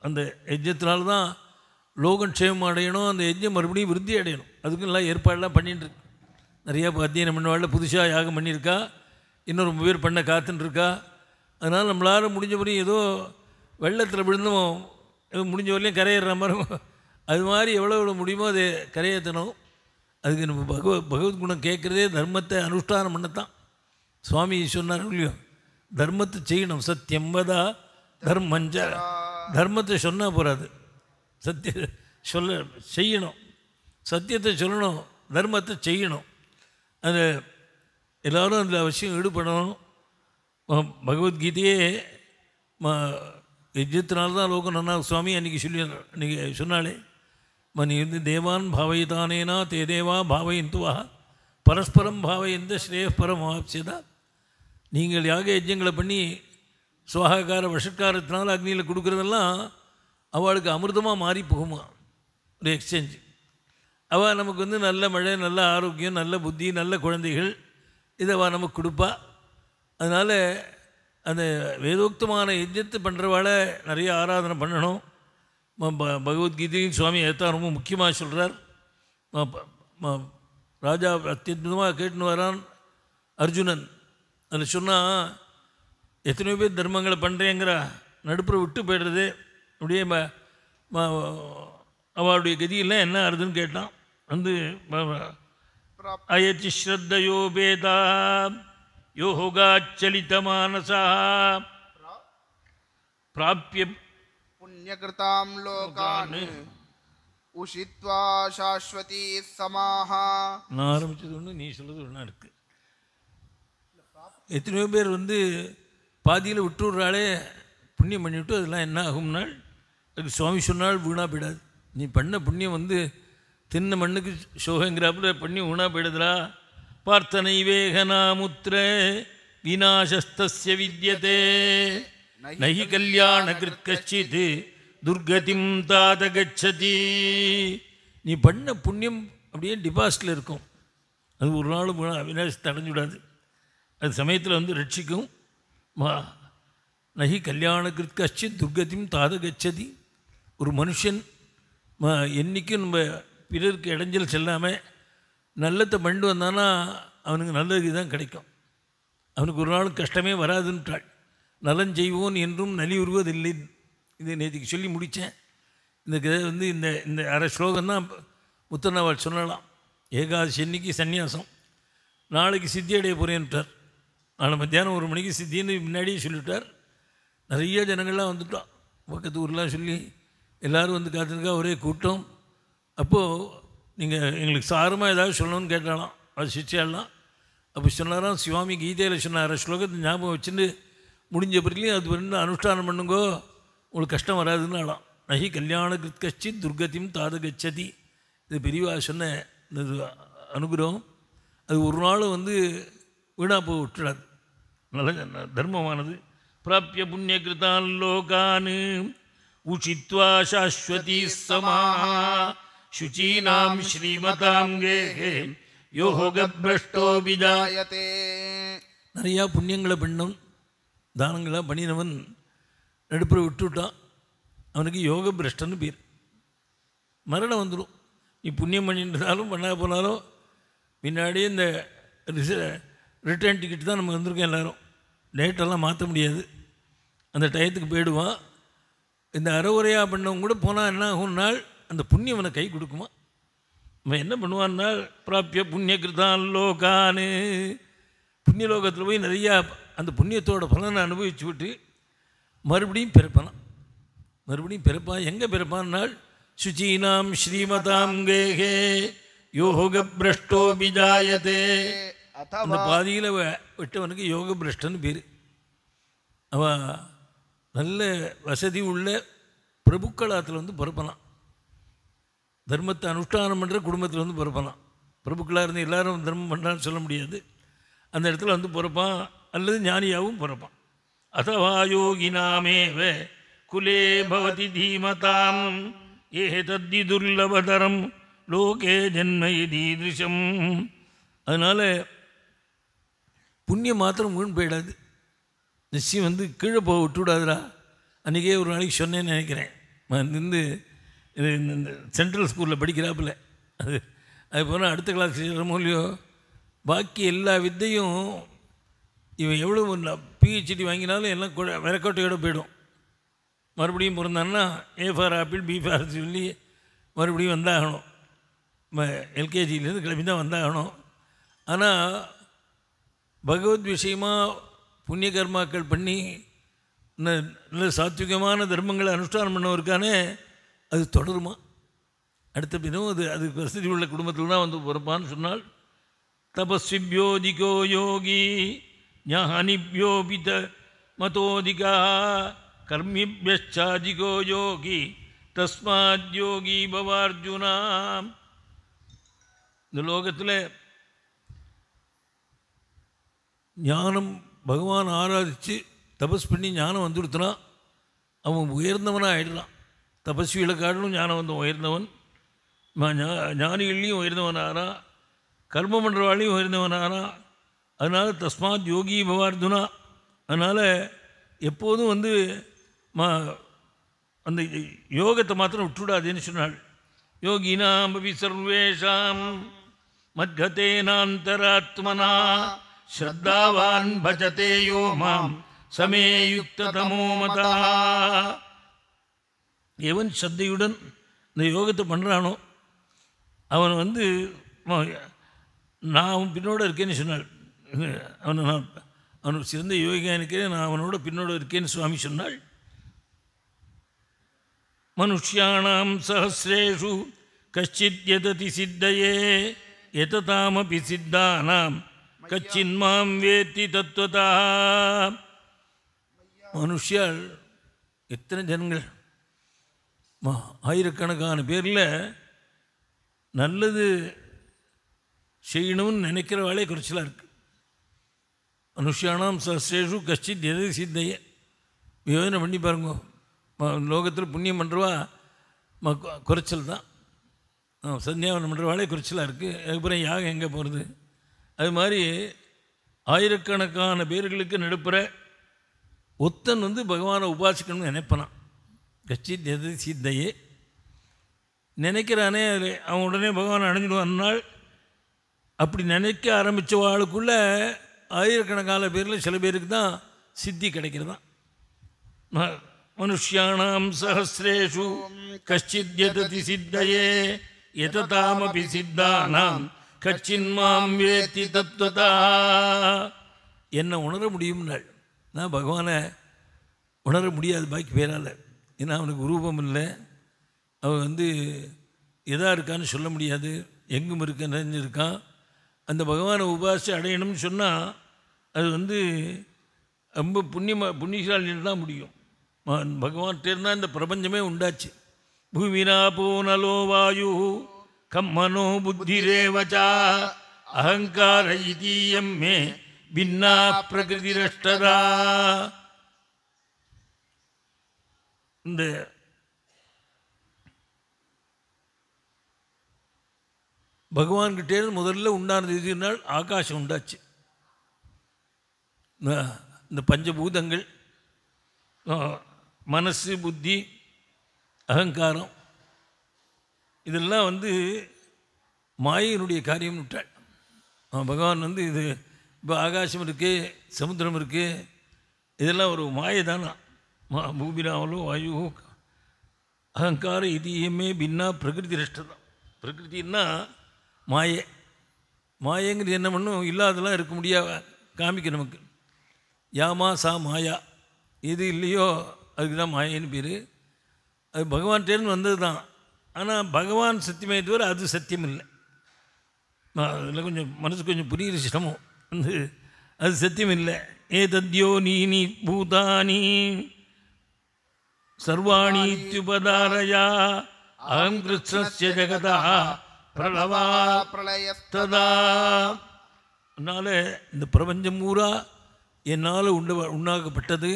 அந்த யஜ்ஜத்தினால்தான் லோகம் க்ஷேமம் அடையணும் அந்த யஜ்யம் மறுபடியும் விருத்தி அடையணும் நல்லா ஏற்பாடெல்லாம் பண்ணிட்டுருக்கு நிறையா அத்தியனம் பண்ணவாள் புதுசாக யாகம் பண்ணியிருக்கா இன்னொரு பேர் பண்ண காத்துட்டுருக்கா அதனால் நம்மளால் முடிஞ்சபடியும் ஏதோ வெள்ளத்தில் விழுந்தும் முடிஞ்ச வரையிலையும் கரையிற மாதிரி அது மாதிரி எவ்வளோ எவ்வளோ முடியுமோ அதை கரையேற்றணும் அதுக்கு நம்ம பகவ பகவத் குணம் கேட்குறதே தர்மத்தை அனுஷ்டானம் பண்ணத்தான் சுவாமி சொன்னார் இல்லையோ தர்மத்தை செய்யணும் சத்தியம்பதா தர்மஞ்ச தர்மத்தை சொன்னால் போகிறாது சத்திய சொல்ல செய்யணும் சத்தியத்தை சொல்லணும் தர்மத்தை செய்யணும் அது எல்லோரும் அதில் அவசியம் ஈடுபடணும் பகவத்கீதையே ம யஜ்யத்தினால லோகம் நன்னா சுவாமி அன்றைக்கி சொல்லி அன்றைக்கி சொன்னாலே நீ வந்து தேவான் பாவயிதானேனா தே தேவா பாவயந்துவா பரஸ்பரம் பாவயந்த ஸ்ரேயப்பரம் ஆப்சியதா நீங்கள் யாக யஜ்யங்களை பண்ணி சுவாகக்கார வஷக்காரத்தினால் அக்னியில் கொடுக்குறதெல்லாம் அவளுக்கு அமிர்தமாக மாறி போகுமா ஒரு எக்ஸ்சேஞ்ச் அவள் நமக்கு வந்து நல்ல மழை நல்ல ஆரோக்கியம் நல்ல புத்தி நல்ல குழந்தைகள் இதை அவள் நமக்கு கொடுப்பா அதனால் அந்த வேதோக்தமான யஜ்ஜத்தை பண்ணுறவாளை நிறைய ஆராதனை பண்ணணும் பகவத்கீதையும் சுவாமி ஏத்தான் ரொம்ப முக்கியமாக சொல்கிறார் ராஜா அத்தியுதமாக கேட்டுன்னு வரான் அர்ஜுனன் அதில் சொன்னால் எத்தனையோ பேர் தர்மங்களை பண்ணுறேங்கிற நடுப்புற விட்டு போய்டுறது அப்படியே அவளுடைய கதியெல்லாம் என்ன ஆறுதுன்னு கேட்டான் வந்து அயச்சி ஸ்ரத்தையோ பேதா யோகாச்சலித மானசா பிராபிய புண்ணியகிருதாம் லோகானு உஷித்வா சாஸ்வதி சமாஹா நான் ஆரம்பித்தது ஒன்று நீ சொல்கிறது ஒன்றா இருக்கு எத்தனையோ பேர் வந்து பாதியில் விட்டுடுறாலே புண்ணியம் பண்ணிவிட்டு அதெல்லாம் என்ன ஆகும்னால் அதுக்கு சுவாமி சொன்னால் வீணாக போயிடாது நீ பண்ண புண்ணியம் வந்து தின்ன மண்ணுக்கு சோகங்கிறாப்புல பண்ணி வீணாக போயிடுதுரா பார்த்தனை வேகனாமுத்திர விநாசஸ்திய வித்தியதே நகி கல்யாண கிருக்கச்சிது துர்கதிம் தாத கச்சதி நீ பண்ண புண்ணியம் அப்படியே டிபாசிட்டில் இருக்கும் அது ஒரு நாள் அவினாசி விடாது அது சமயத்தில் வந்து ரட்சிக்கும் நகி கல்யாண கிருத்கச்சித் துர்கதிம் தாத கச்சதி ஒரு மனுஷன் என்றைக்கும் நம்ம பிறருக்கு இடைஞ்சல் செல்லாமல் நல்லத்தை பண்ணிட்டு வந்தானா அவனுக்கு நல்லது தான் கிடைக்கும் அவனுக்கு ஒரு நாள் கஷ்டமே வராதுன்றாள் நலன் செய்வோன் என்றும் நலி உருவதில்லை இது நேற்றுக்கு சொல்லி முடித்தேன் இந்த கதை வந்து இந்த இந்த அரை ஸ்லோகம் தான் முத்தண்ணாவால் சொல்லலாம் ஏகாதசி அன்னைக்கு சந்நியாசம் நாளைக்கு சித்தி அடைய போகிறேன்ட்டார் நாளை மத்தியானம் ஒரு மணிக்கு சித்தின்னு முன்னாடியே சொல்லிட்டார் நிறைய ஜனங்கள்லாம் வந்துட்டோம் பக்கத்து ஊரெலாம் சொல்லி எல்லோரும் வந்து காத்திருக்கா ஒரே கூட்டம் அப்போது நீங்கள் எங்களுக்கு சாரமாக ஏதாவது சொல்லணும்னு கேட்டாலாம் அது சிரிச்சாடலாம் அப்போ சொன்னாராம் சுவாமி கீதையில் சொன்னார் ஸ்லோகத்தை ஞாபகம் வச்சுட்டு முடிஞ்ச பிறகு அது பண்ணி அனுஷ்டானம் பண்ணுங்கோ உங்களுக்கு கஷ்டம் வராதுன்னு ஆளாம் நகி கல்யாண கிருத் கட்சி துர்கத்தியும் தாத இது பெரியவா சொன்ன அனுகிரகம் அது ஒரு நாளும் வந்து வீணாக போய் விட்டுடாது நல்ல தர்மமானது பிராப்பிய புண்ணிய கிருத்தான் லோகான்னு उषित्वा शाश्वती समाः शुचीनां श्रीमतां गेहे யோகபிரஷ்டோ விஜாயத்தே நிறையா புண்ணியங்களை பண்ணும் தானங்களை பண்ணினவன் நடுப்புற விட்டுவிட்டான் அவனுக்கு யோக பிரஷ்டன்னு பேர் மரணம் வந்துடும் நீ புண்ணியம் பண்ணிட்டுனாலும் பண்ணா போனாலும் முன்னாடியே இந்த ரிச ரிட்டர்ன் டிக்கெட் தான் நமக்கு வந்திருக்கோம் எல்லோரும் டேட்டெல்லாம் மாற்ற முடியாது அந்த டயத்துக்கு போயிடுவான் இந்த அறவுரையாக பண்ணவங்க கூட போனால் என்ன ஆகும்னால் அந்த புண்ணியம் அவனை கை கொடுக்குமா அவன் என்ன பண்ணுவான்னா பிராப்பிய கிருதான் லோகானு புண்ணிய லோகத்தில் போய் நிறையா அந்த புண்ணியத்தோட பலனை அனுபவிச்சு விட்டு மறுபடியும் பிறப்பானான் மறுபடியும் பிறப்பான் எங்கே பிறப்பான்னால் சுச்சீனாம் ஸ்ரீமதாம் கேகே யோக பிரஷ்டோ பிஜாயதே அந்த பாதியில் விட்டவனுக்கு யோக பிரஷ்டன்னு பேர் அவன் நல்ல வசதி உள்ள பிரபுக்களாத்தில் வந்து பிறப்பலாம் தர்மத்தை அனுஷ்டானம் பண்ணுற குடும்பத்தில் வந்து பிறப்பலாம் பிரபுக்களாக இருந்து எல்லாரும் தர்மம் பண்ணுறான்னு சொல்ல முடியாது அந்த இடத்துல வந்து பிறப்பான் அல்லது ஞானியாகவும் பிறப்பான் அதவா யோகினாமேவ குலே பவதி தீமதாம் ஏ தத்தி துர்லபதரம் லோகே ஜென்மை தீதிருஷம் அதனால் புண்ணியம் மாத்திரம் வீண் போயிடாது நிச்சயம் வந்து கீழே போக விட்டுவிடாதுரா அன்றைக்கே ஒரு நாளைக்கு சொன்னேன்னு நினைக்கிறேன் வந்து இது இந்த சென்ட்ரல் ஸ்கூலில் படிக்கிறாப்புல அது அது போனால் அடுத்த கிளாஸ் சேர்றமோ இல்லையோ பாக்கி எல்லா வித்தையும் இவன் எவ்வளோ பிஹெச்டி வாங்கினாலும் எல்லாம் கூட விரக்கோட்டையோடு போயிடும் மறுபடியும் பிறந்தான்னா A for apple B for சொல்லி மறுபடியும் வந்தாகணும் எல்கேஜிலேருந்து கிளம்பி தான் வந்தாகணும் ஆனால் பகவத் விஷயமாக புண்ணிய கர்மாக்கள் பண்ணி நல்ல சாத்விகமான தர்மங்களை அனுஷ்டானம் பண்ணவருக்கானே அது தொடருமா அடுத்த பின்னும் அது அது வசதி உள்ள குடும்பத்தில் தான் வந்து பிறப்பான்னு சொன்னால் தபஸ்விபியோதிகோ யோகி ஞானிபியோபித மதோதிகா கர்மிபியாதிகோ யோகி தஸ்மாத் யோகி பவார்ஜுனா இந்த லோகத்தில் ஞானம் பகவான் ஆராதித்து தபஸ் பண்ணி ஞானம் வந்துடுத்துனா அவன் உயர்ந்தவனாக ஆயிடுறான் தபஸ்விகளை காட்டிலும் ஞானம் வந்தவன் உயர்ந்தவன் ஞானிகள்லையும் உயர்ந்தவன் ஆனா கர்ம பண்ணுறவாளையும் உயர்ந்தவன் ஆனா அதனால் தஸ்மாத் யோகி பவார்துனா அதனால் எப்போதும் வந்து மா அந்த யோகத்தை மாத்திரம் விட்டுவிடாதுன்னு சொன்னாள் யோகினாம் சர்வேஷாம் மத்கதேனாந்தராத்மனா ஸ்ரத்தாவான் பஜதேயோ மாம் माम् சமே யுக்ததமோமதா எவன் ஸ்ரத்தையுடன் இந்த யோகத்தை பண்ணுறானோ அவன் வந்து நான் அவன் பின்னோட இருக்கேன்னு சொன்னாள் அவன் நான் அவன் சிறந்த யோகியாக இருக்கிறேன் நான் அவனோட பின்னோட இருக்கேன்னு சுவாமி சொன்னாள் மனுஷியாணாம் சஹசிரேஷு கஷ்டித் எததி சித்தையே எததாமபி சித்தானாம் கச்சின்மாம் வேத்தி தத்துவதா மனுஷியால் எத்தனை ஜனங்கள் ஆயிரக்கணக்கான பேரில் நல்லது செய்யணும்னு நினைக்கிற வேலையை குறைச்சலாக இருக்கு மனுஷியானாம் சேஷு கஷ்டி எது சித்தைய யோஜனை பண்ணி பாருங்க லோகத்தில் புண்ணியம் பண்ணுறவா குறைச்சல் தான் சந்தியாவனம் பண்ணுற வேலையை குறைச்சலாக இருக்குது அதுக்கப்புறம் யாகம் எங்கே போகிறது அது மாதிரி ஆயிரக்கணக்கான பேர்களுக்கு நடுப்புற ஒத்தன் வந்து பகவானை உபாசிக்கணும்னு நினைப்பனான் கச்சி எது சித்தையே நினைக்கிறானே அது அவன் உடனே பகவான் நாள் அப்படி நினைக்க ஆரம்பித்த ஆளுக்குள்ளே ஆயிரக்கணக்கான பேரில் சில பேருக்கு தான் சித்தி கிடைக்கிறதான் மனுஷியானாம் சஹசிரேஷு கஷ்டித் எததி சித்தையே எததாமபி சித்தானாம் கட்சின் மாம் வேத்தி தத்துவதா என்னை உணர முடியும் நான் பகவானை உணர முடியாது பாக்கி பேரால் ஏன்னா அவனுக்கு ரூபம் இல்லை அவன் வந்து எதாக இருக்கான்னு சொல்ல முடியாது எங்கும் இருக்க நிறைஞ்சிருக்கான் அந்த பகவானை உபாசி அடையணும்னு சொன்னால் அது வந்து ரொம்ப புண்ணியமாக புண்ணியசாலின்னு தான் முடியும் பகவான் தான் இந்த பிரபஞ்சமே உண்டாச்சு பூமினா நலோ வாயு கம்மனோ புத்திரேவச்சா அகங்கார இதீயம் மே பின்னா பிரகிருதிரஷ்டதா இந்த பகவான்கிட்டே முதல்ல உண்டானது எதுனால் ஆகாஷம் உண்டாச்சு இந்த பஞ்சபூதங்கள் மனசு புத்தி அகங்காரம் இதெல்லாம் வந்து மாயினுடைய காரியம் விட்டாள் பகவான் வந்து இது இப்போ ஆகாசம் இருக்குது சமுத்திரம் இருக்குது இதெல்லாம் ஒரு மாயை தானா மா பூபிராவலோ வாயுவோ அகங்கார இதயமே பின்னா பிரகிருதி ரஷ்டம் பிரகிருத்தின்னா மாயை மாயங்கிறது என்ன பண்ணும் இல்லாதெல்லாம் இருக்க முடியாது காமிக்க நமக்கு யாமா சா மாயா எது இல்லையோ அதுக்கு தான் மாயின்னு பேர் அது பகவான் பகவான்கிட்டேருந்து வந்தது தான் ஆனால் பகவான் சத்தியமே தவிர அது சத்தியம் இல்லை அதில் கொஞ்சம் மனசு கொஞ்சம் புரிய சிரமம் வந்து அது சத்தியம் இல்லை ஏ தத்யோ நீனி பூதானி சர்வாணித்யுபதாரயா அகம் கிருஷ்ணஸ்ய ஜெகதா பிரளவா பிரளயத்ததா அதனால் இந்த பிரபஞ்சம் ஊரா என்னால் உண்டு உண்டாக்கப்பட்டது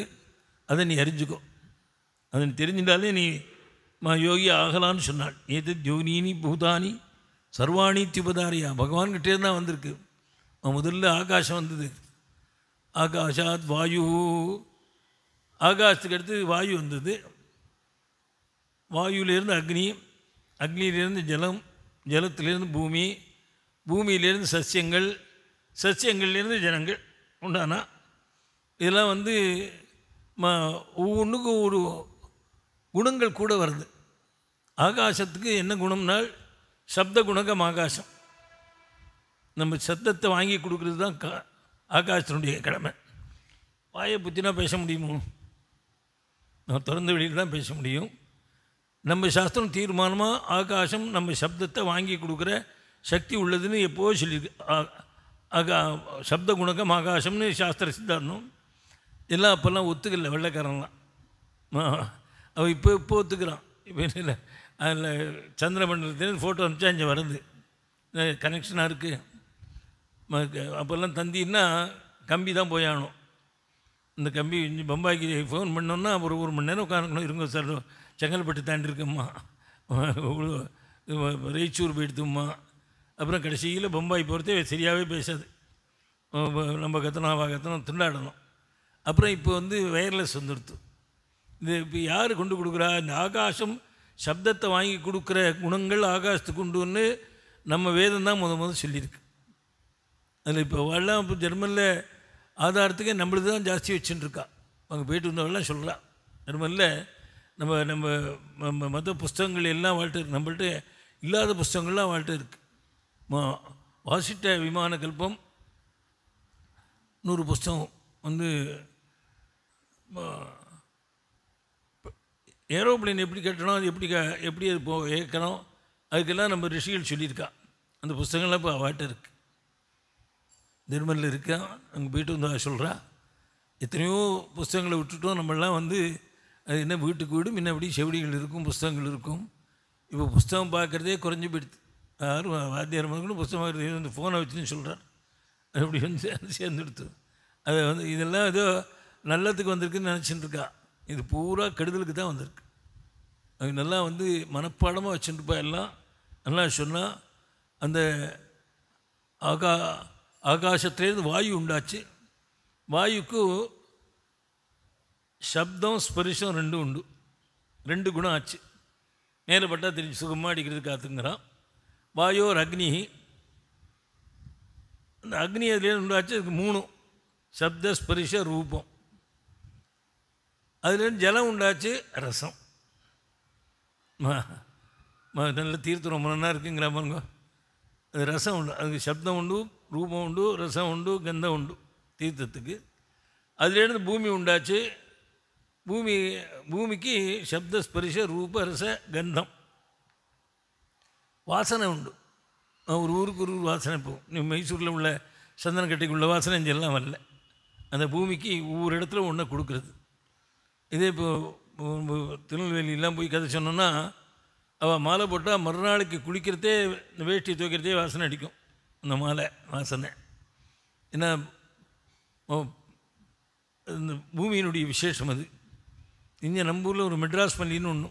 அதை நீ அறிஞ்சுக்கோ அதை தெரிஞ்சிட்டாலே நீ நான் யோகி ஆகலான்னு சொன்னாள் ஏது ஜோனினி பூதானி சர்வாணி திபதாரியா பகவான் கிட்டே தான் வந்திருக்கு முதல்ல ஆகாஷம் வந்தது ஆகாஷாத் வாயு ஆகாஷத்துக்கு அடுத்து வாயு வந்தது வாயுலேருந்து அக்னி அக்னியிலேருந்து ஜலம் ஜலத்திலேருந்து பூமி பூமியிலேருந்து சசியங்கள் சசியங்கள்லேருந்து ஜனங்கள் உண்டானா இதெல்லாம் வந்து ம ஒவ்வொன்றுக்கும் ஒரு குணங்கள் கூட வருது ஆகாசத்துக்கு என்ன குணம்னால் சப்த குணகம் ஆகாசம் நம்ம சத்தத்தை வாங்கி கொடுக்குறது தான் கா ஆகாசத்தினுடைய கடமை வாயை புத்தினா பேச முடியுமோ நம்ம திறந்த வெளியில் தான் பேச முடியும் நம்ம சாஸ்திரம் தீர்மானமாக ஆகாசம் நம்ம சப்தத்தை வாங்கி கொடுக்குற சக்தி உள்ளதுன்னு எப்போது சொல்லியிருக்கு ஆகா சப்த குணகம் ஆகாசம்னு சாஸ்திர சித்தாரணம் எல்லாம் அப்போல்லாம் ஒத்துக்கல வெள்ளைக்காரன்லாம் அவன் இப்போ இப்போ ஒத்துக்கிறான் இப்போ என்ன அதில் சந்திரமண்டலத்திலேருந்து ஃபோட்டோ அனுப்பிச்சா இங்கே வருது கனெக்ஷனாக இருக்குது அப்போல்லாம் தந்தின்னா கம்பி தான் போயாகணும் இந்த கம்பி பம்பாய்க்கு ஃபோன் பண்ணோன்னா ஒரு ஒரு மணி நேரம் உட்காரணும் இருங்க சார் செங்கல்பட்டு தாண்டி இருக்கும்மா ரேச்சூர் போயிடுத்தும்மா அப்புறம் கடைசியில் பம்பாய் போகிறதே சரியாகவே பேசாது நம்ம கத்தனம் வா கத்தனம் திண்டாடணும் அப்புறம் இப்போ வந்து வயர்லெஸ் வந்துடுத்து இது இப்போ யார் கொண்டு கொடுக்குறா இந்த ஆகாசம் சப்தத்தை வாங்கி கொடுக்குற குணங்கள் ஆகாசத்துக்கு உண்டு ஒன்று நம்ம வேதம் தான் முத முதல் சொல்லியிருக்கு அதில் இப்போ வரலாம் இப்போ ஜெர்மனில் ஆதாரத்துக்கே நம்மளுக்கு தான் ஜாஸ்தி வச்சுட்டுருக்கா அங்கே போயிட்டு வந்தவெல்லாம் சொல்லலாம் ஜெர்மனில் நம்ம நம்ம மத புஸ்தகங்கள் எல்லாம் வாழ்க்கை இருக்கு நம்மள்ட்ட இல்லாத புஸ்தகங்கள்லாம் வாழ்க்கை இருக்குது வாசிட்ட விமான கல்பம் நூறு புஸ்தகம் வந்து ஏரோப்ளைன் எப்படி கட்டணும் அது எப்படி எப்படி அது போ இயக்கணும் அதுக்கெல்லாம் நம்ம ரிஷிகள் சொல்லியிருக்கா அந்த புஸ்தகங்கள்லாம் இப்போ அவாட்ட இருக்கு நிர்மலில் இருக்கா அங்கே போயிட்டு வந்து சொல்கிறா எத்தனையோ புஸ்தகங்களை விட்டுட்டோம் நம்மளாம் வந்து அது என்ன வீட்டுக்கு வீடு அப்படி செவடிகள் இருக்கும் புஸ்தகங்கள் இருக்கும் இப்போ புஸ்தகம் பார்க்குறதே குறைஞ்சி போயிடுது யாரும் வாத்தியார் மக்களும் புஸ்தகம் பார்க்குறது வந்து ஃபோனை வச்சுன்னு சொல்கிறான் அது அப்படி வந்து எடுத்து அதை வந்து இதெல்லாம் ஏதோ நல்லதுக்கு வந்திருக்குன்னு நினச்சிட்டு இருக்கா இது பூரா கெடுதலுக்கு தான் வந்திருக்கு அவங்க நல்லா வந்து மனப்பாடமாக வச்சுருப்பா எல்லாம் நல்லா சொன்னால் அந்த ஆகா ஆகாசத்துலேருந்து வாயு உண்டாச்சு வாயுக்கு சப்தம் ஸ்பரிசம் ரெண்டும் உண்டு ரெண்டு குணம் ஆச்சு நேரில் பட்டால் தெரிஞ்சு சுகமாக அடிக்கிறது காத்துங்கிறான் வாயோ ஒரு அக்னி அந்த அக்னி அதுலேருந்து உண்டாச்சு அதுக்கு மூணும் சப்த ஸ்பரிச ரூபம் அதுலேருந்து ஜலம் உண்டாச்சு ரசம் நல்ல தீர்த்து ரொம்ப நல்லா இருக்குங்கிற பாருங்க அது ரசம் உண்டு அதுக்கு சப்தம் உண்டு ரூபம் உண்டு ரசம் உண்டு கந்தம் உண்டு தீர்த்தத்துக்கு அதுலேருந்து பூமி உண்டாச்சு பூமி பூமிக்கு சப்த ஸ்பரிச ரூப ரச கந்தம் வாசனை உண்டு ஒரு ஊருக்கு ஒரு ஊர் வாசனை போகும் நீ மைசூரில் உள்ள சந்தனக்கட்டைக்கு உள்ள வாசனை இங்கெல்லாம் வரல அந்த பூமிக்கு ஒவ்வொரு இடத்துல ஒன்றை கொடுக்குறது இதே இப்போது திருநெல்வேலியெலாம் போய் கதை சொன்னோன்னா அவள் மாலை போட்டால் மறுநாளைக்கு குளிக்கிறதே இந்த வேஷ்டி துவைக்கிறதே வாசனை அடிக்கும் அந்த மாலை வாசனை ஏன்னா இந்த பூமியினுடைய விசேஷம் அது இங்கே நம்ம ஊரில் ஒரு மெட்ராஸ் பள்ளின்னு ஒன்று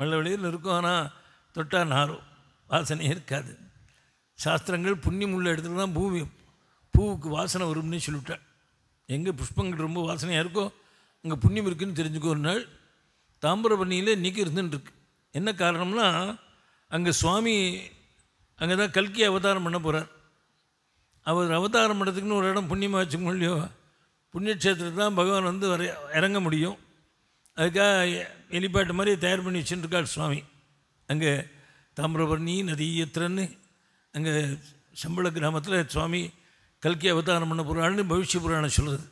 மழை வெளியில் இருக்கும் ஆனால் தொட்டா நாரும் வாசனையே இருக்காது சாஸ்திரங்கள் புண்ணியம் உள்ள இடத்துல தான் பூமி பூவுக்கு வாசனை வரும்னு சொல்லிவிட்டேன் எங்கே புஷ்பங்கள் ரொம்ப வாசனையாக இருக்கோ இங்கே புண்ணியம் இருக்குதுன்னு தெரிஞ்சுக்கோ ஒரு நாள் தாமிரபரணியில் நீக்கி இருந்துட்டுருக்கு என்ன காரணம்னா அங்கே சுவாமி அங்கே தான் கல்கி அவதாரம் பண்ண போகிறார் அவர் அவதாரம் பண்ணுறதுக்குன்னு ஒரு இடம் புண்ணியமாக வச்சுக்கோ முடியும் புண்ணியக்ஷேத்திரத்தில் தான் பகவான் வந்து வர இறங்க முடியும் அதுக்காக எலிப்பாட்டு மாதிரி தயார் பண்ணி வச்சுட்டுருக்காள் சுவாமி அங்கே தாமிரபரணி நதியத்திரன்னு அங்கே சம்பள கிராமத்தில் சுவாமி கல்கி அவதாரம் பண்ண போகிறாள்னு பவிஷ்ய புராணம் சொல்கிறது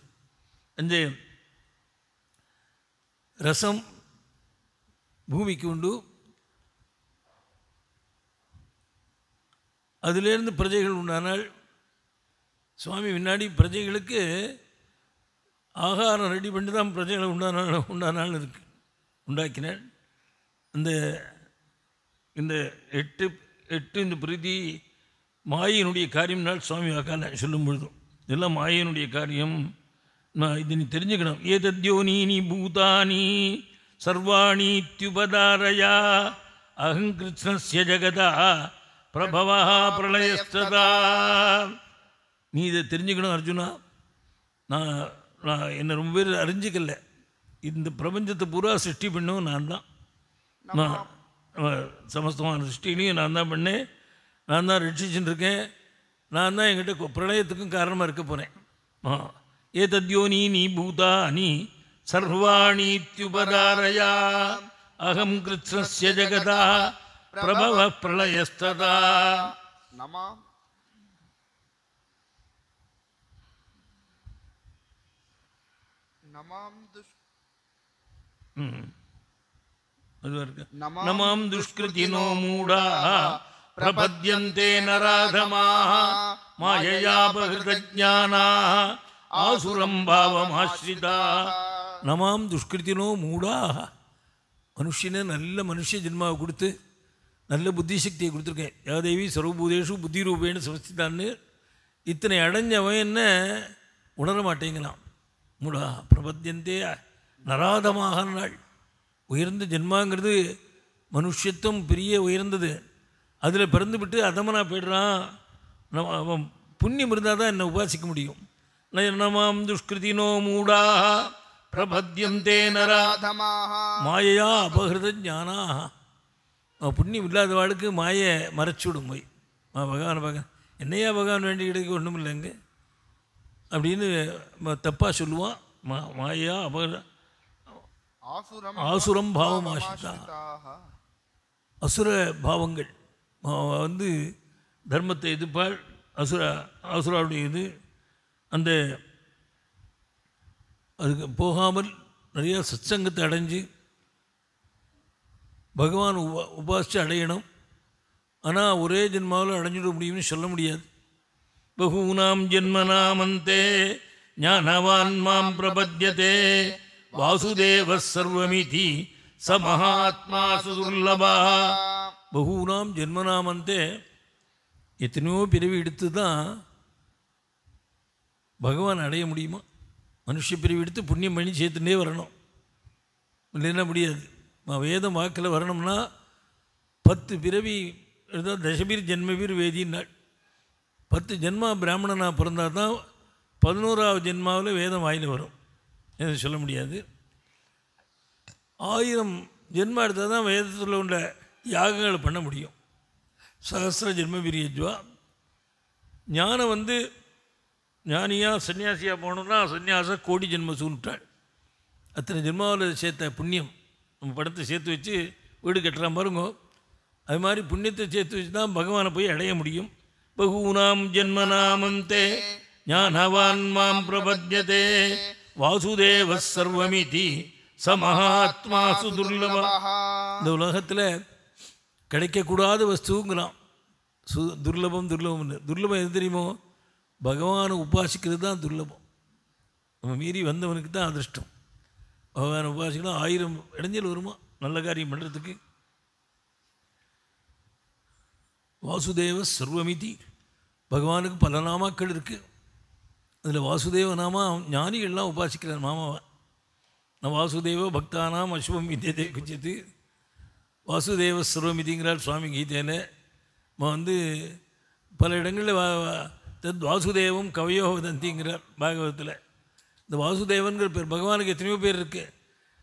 அஞ்சு ரசம் பூமிக்கு உண்டு அதிலேருந்து பிரஜைகள் உண்டானால் சுவாமி முன்னாடி பிரஜைகளுக்கு ஆகாரம் ரெடி பண்ணி தான் பிரஜைகளை உண்டான உண்டானாலும் இருக்கு உண்டாக்கினால் இந்த இந்த எட்டு எட்டு இந்த பிரீதி மாயினுடைய காரியம்னால் சுவாமி வாக்கான சொல்லும் பொழுதும் இதெல்லாம் மாயினுடைய காரியம் இது நீ தெரிஞ்சுக்கணும் ஏதத்யோனீனி பூதானி சர்வாணி தியுபதாரயா அகங்கிருஷ்ணஸ்ய ஜெகதா பிரபவா பிரளயஸ்ததா நீ இதை தெரிஞ்சுக்கணும் அர்ஜுனா நான் நான் என்னை ரொம்ப பேர் அறிஞ்சிக்கல இந்த பிரபஞ்சத்தை பூரா சிருஷ்டி பண்ணவும் நான் தான் நான் சமஸ்தமான சிருஷ்டிலையும் நான் தான் பண்ணேன் நான் தான் ரட்சிச்சுட்டு இருக்கேன் நான் தான் என்கிட்ட பிரளயத்துக்கும் காரணமாக இருக்க போகிறேன் ஆ एतद्योनीनि भूतानि सर्वाणीत्युपदारया अहं कृत्स्नस्य जगतः प्रभवः प्रलयस्तदा नमः नमां दुष्कृतिनो मूढाः प्रपद्यन्ते नराधमाः माययापहृतज्ञानाः ஆசுரம் பாவம் ஆசிரிதா நமாம் துஷ்கிருத்தினோ மூடா மனுஷனே நல்ல மனுஷ ஜென்மாவை கொடுத்து நல்ல புத்திசக்தியை கொடுத்துருக்கேன் யாதேவி சர்வபூதேஷு புத்தி ரூபேன்னு சமஸ்திதான்னு இத்தனை அடைஞ்சவன் என்ன உணர மாட்டேங்கலாம் மூடா பிரபத்தியந்தே நராதமாக நாள் உயர்ந்த ஜென்மாங்கிறது மனுஷத்துவம் பெரிய உயர்ந்தது அதில் பிறந்துவிட்டு அதமனாக போய்ட்றான் அவன் புண்ணியம் இருந்தால் தான் என்னை உபாசிக்க முடியும் நயனமாம் துஷ்கிருதினோ மூடா பிரபத்தியந்தே நராதமாக மாயையா அபகிருத ஞானாக புண்ணியம் இல்லாத வாழ்க்கு மாயை மறைச்சுடும் போய் மா பகவான் பகவான் என்னையா பகவான் கிடைக்க ஒன்றும் இல்லைங்க அப்படின்னு தப்பாக சொல்லுவான் மா மாயா அபகிர ஆசுரம் ஆசுரம் பாவம் ஆசிதா அசுர பாவங்கள் வந்து தர்மத்தை எதிர்ப்பாள் அசுர அசுராவுடைய இது அந்த அதுக்கு போகாமல் நிறையா சச்சங்கத்தை அடைஞ்சு பகவான் உபா உபாசித்து அடையணும் ஆனால் ஒரே ஜென்மாவில் அடைஞ்சிட முடியும்னு சொல்ல முடியாது பகூனாம் ஜென்மநாமந்தே ஞானவான் மாம் பிரபத்தியதே வாசுதேவ சர்வமிதி ச மகாத்மா சுதுர்லபா பகூனாம் ஜென்மநாமந்தே எத்தனையோ பிறவி எடுத்து தான் பகவான் அடைய முடியுமா மனுஷ பிரிவு எடுத்து புண்ணியம் பண்ணி சேர்த்துட்டே வரணும் இல்லைன்னா முடியாது வேதம் வாக்கில் வரணும்னா பத்து பிறவி எழுதாவது தசபீர் ஜென்மபீர் வேதினாள் பத்து ஜென்மா பிராமணனாக பிறந்தால் தான் பதினோராவது ஜென்மாவில் வேதம் வாயில் வரும் எதுவும் சொல்ல முடியாது ஆயிரம் ஜென்மா எடுத்தால் தான் வேதத்தில் உள்ள யாகங்களை பண்ண முடியும் சகசிர ஜென்மபீரியஜ்வா ஞானம் வந்து ஞானியாக சன்னியாசியாக போகணும்னா சன்னியாசம் கோடி ஜென்ம சூழ்நிட்டாள் அத்தனை ஜென்மாவில் சேர்த்த புண்ணியம் நம்ம படத்தை சேர்த்து வச்சு வீடு கட்டுற பாருங்கோ அது மாதிரி புண்ணியத்தை சேர்த்து வச்சு தான் பகவானை போய் அடைய முடியும் பகுனாம் ஜென்ம நாமந்தே ஞானவான் மாம் பிரபத்யதே வாசுதேவ சர்வமிதி ச மகாத்மா சுதுர்லபா இந்த உலகத்தில் கிடைக்கக்கூடாத வஸ்துங்கிறான் சு துர்லபம் துர்லபம்னு துர்லபம் எது தெரியுமோ பகவானை உபாசிக்கிறது தான் துர்லபம் நம்ம மீறி வந்தவனுக்கு தான் அதிர்ஷ்டம் பகவானை உபாசிக்கலாம் ஆயிரம் இடைஞ்சல் வருமா நல்ல காரியம் பண்ணுறதுக்கு வாசுதேவ சர்வமிதி பகவானுக்கு பல நாமாக்கள் இருக்குது அதில் வாசுதேவ நாமா ஞானிகள்லாம் உபாசிக்கிற மாமாவை நான் வாசுதேவ பக்தானாம் அஸ்வம் வித்தியதே குச்சித்து வாசுதேவ சர்வமிதிங்கிறார் சுவாமி கீதையில் நம்ம வந்து பல இடங்களில் தத் வாசுதேவம் கவியோ வதந்திங்கிறார் பாகவதத்தில் இந்த வாசுதேவன்கிற பேர் பகவானுக்கு எத்தனையோ பேர் இருக்குது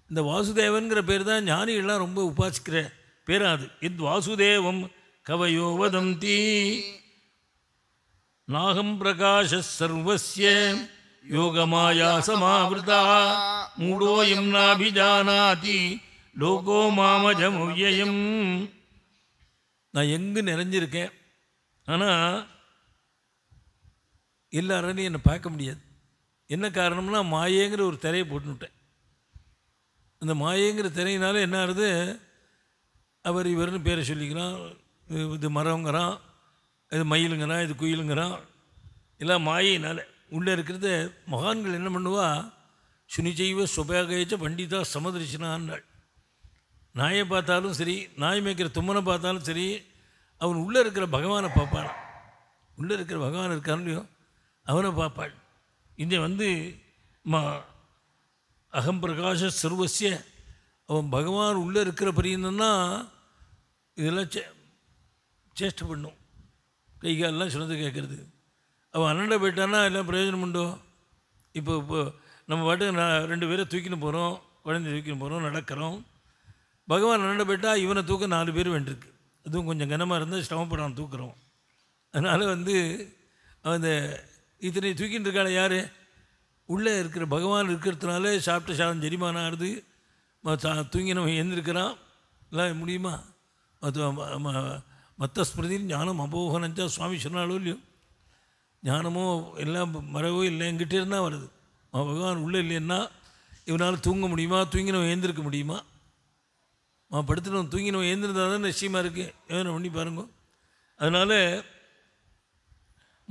இந்த வாசுதேவன்கிற பேர் தான் ஞானிகள்லாம் ரொம்ப உபாசிக்கிற பேராது இத் வாசுதேவம் கவையோ வதந்தி நாகம் பிரகாஷ சர்வசிய யோகமாயா சமாவிருதா மூடோயம் நாபிஜானாதி லோகோ மாமஜமுயம் நான் எங்கு நிறைஞ்சிருக்கேன் ஆனால் எல்லாராலையும் என்னை பார்க்க முடியாது என்ன காரணம்னா மாயேங்கிற ஒரு திரையை போட்டுவிட்டேன் இந்த மாயேங்கிற திரையினால என்ன ஆகுது அவர் இவர்னு பேரை சொல்லிக்கிறான் இது மரங்கிறான் இது மயிலுங்கிறான் இது குயிலுங்கிறான் எல்லாம் மாயினால் உள்ளே இருக்கிறது மகான்கள் என்ன பண்ணுவா சுனிச்சைவ சுபேகேச்ச பண்டிதா சமதரிசனான்னாள் நாயை பார்த்தாலும் சரி நாய் மேய்க்கிற தும்மனை பார்த்தாலும் சரி அவன் உள்ளே இருக்கிற பகவானை பார்ப்பான் உள்ளே இருக்கிற பகவான் இருக்கான்லையும் அவனை பார்ப்பாள் இங்கே வந்து மா அகம் பிரகாஷ சர்வசிய அவன் பகவான் உள்ளே இருக்கிற பரியன்னா இதெல்லாம் சே சேஷ்டை பண்ணும் கை காலெலாம் கேட்குறது அவன் அண்ணண்ட போயிட்டான்னா எல்லாம் பிரயோஜனம் உண்டோ இப்போ இப்போ நம்ம பாட்டு நான் ரெண்டு பேரை தூக்கின்னு போகிறோம் குழந்தை தூக்கின்னு போகிறோம் நடக்கிறோம் பகவான் அண்ணண்ட போயிட்டா இவனை தூக்க நாலு பேர் வேண்டியிருக்கு அதுவும் கொஞ்சம் கனமாக இருந்தால் சிரமப்படான் தூக்குறோம் அதனால் வந்து அந்த இதனை தூக்கிட்டு இருக்காள் யார் உள்ளே இருக்கிற பகவான் இருக்கிறதுனால சாப்பிட்ட சாதம் செரிமானம் ஆடுது தூங்கினவன் எழுந்திருக்கிறான் இல்லை முடியுமா மற்ற ஸ்மிருதி ஞானம் அபோகனஞ்சா சுவாமி சொன்னாலும் இல்லையோ ஞானமோ எல்லாம் மரவோ இல்லை எங்கிட்டே இருந்தால் வருது பகவான் உள்ளே இல்லைன்னா இவனால் தூங்க முடியுமா தூங்கினவன் எழுந்திருக்க முடியுமா மா படுத்துனவன் தூங்கினவன் எழுந்திருந்தால் தான் நிச்சயமாக இருக்குது யோசனை பண்ணி பாருங்க அதனால்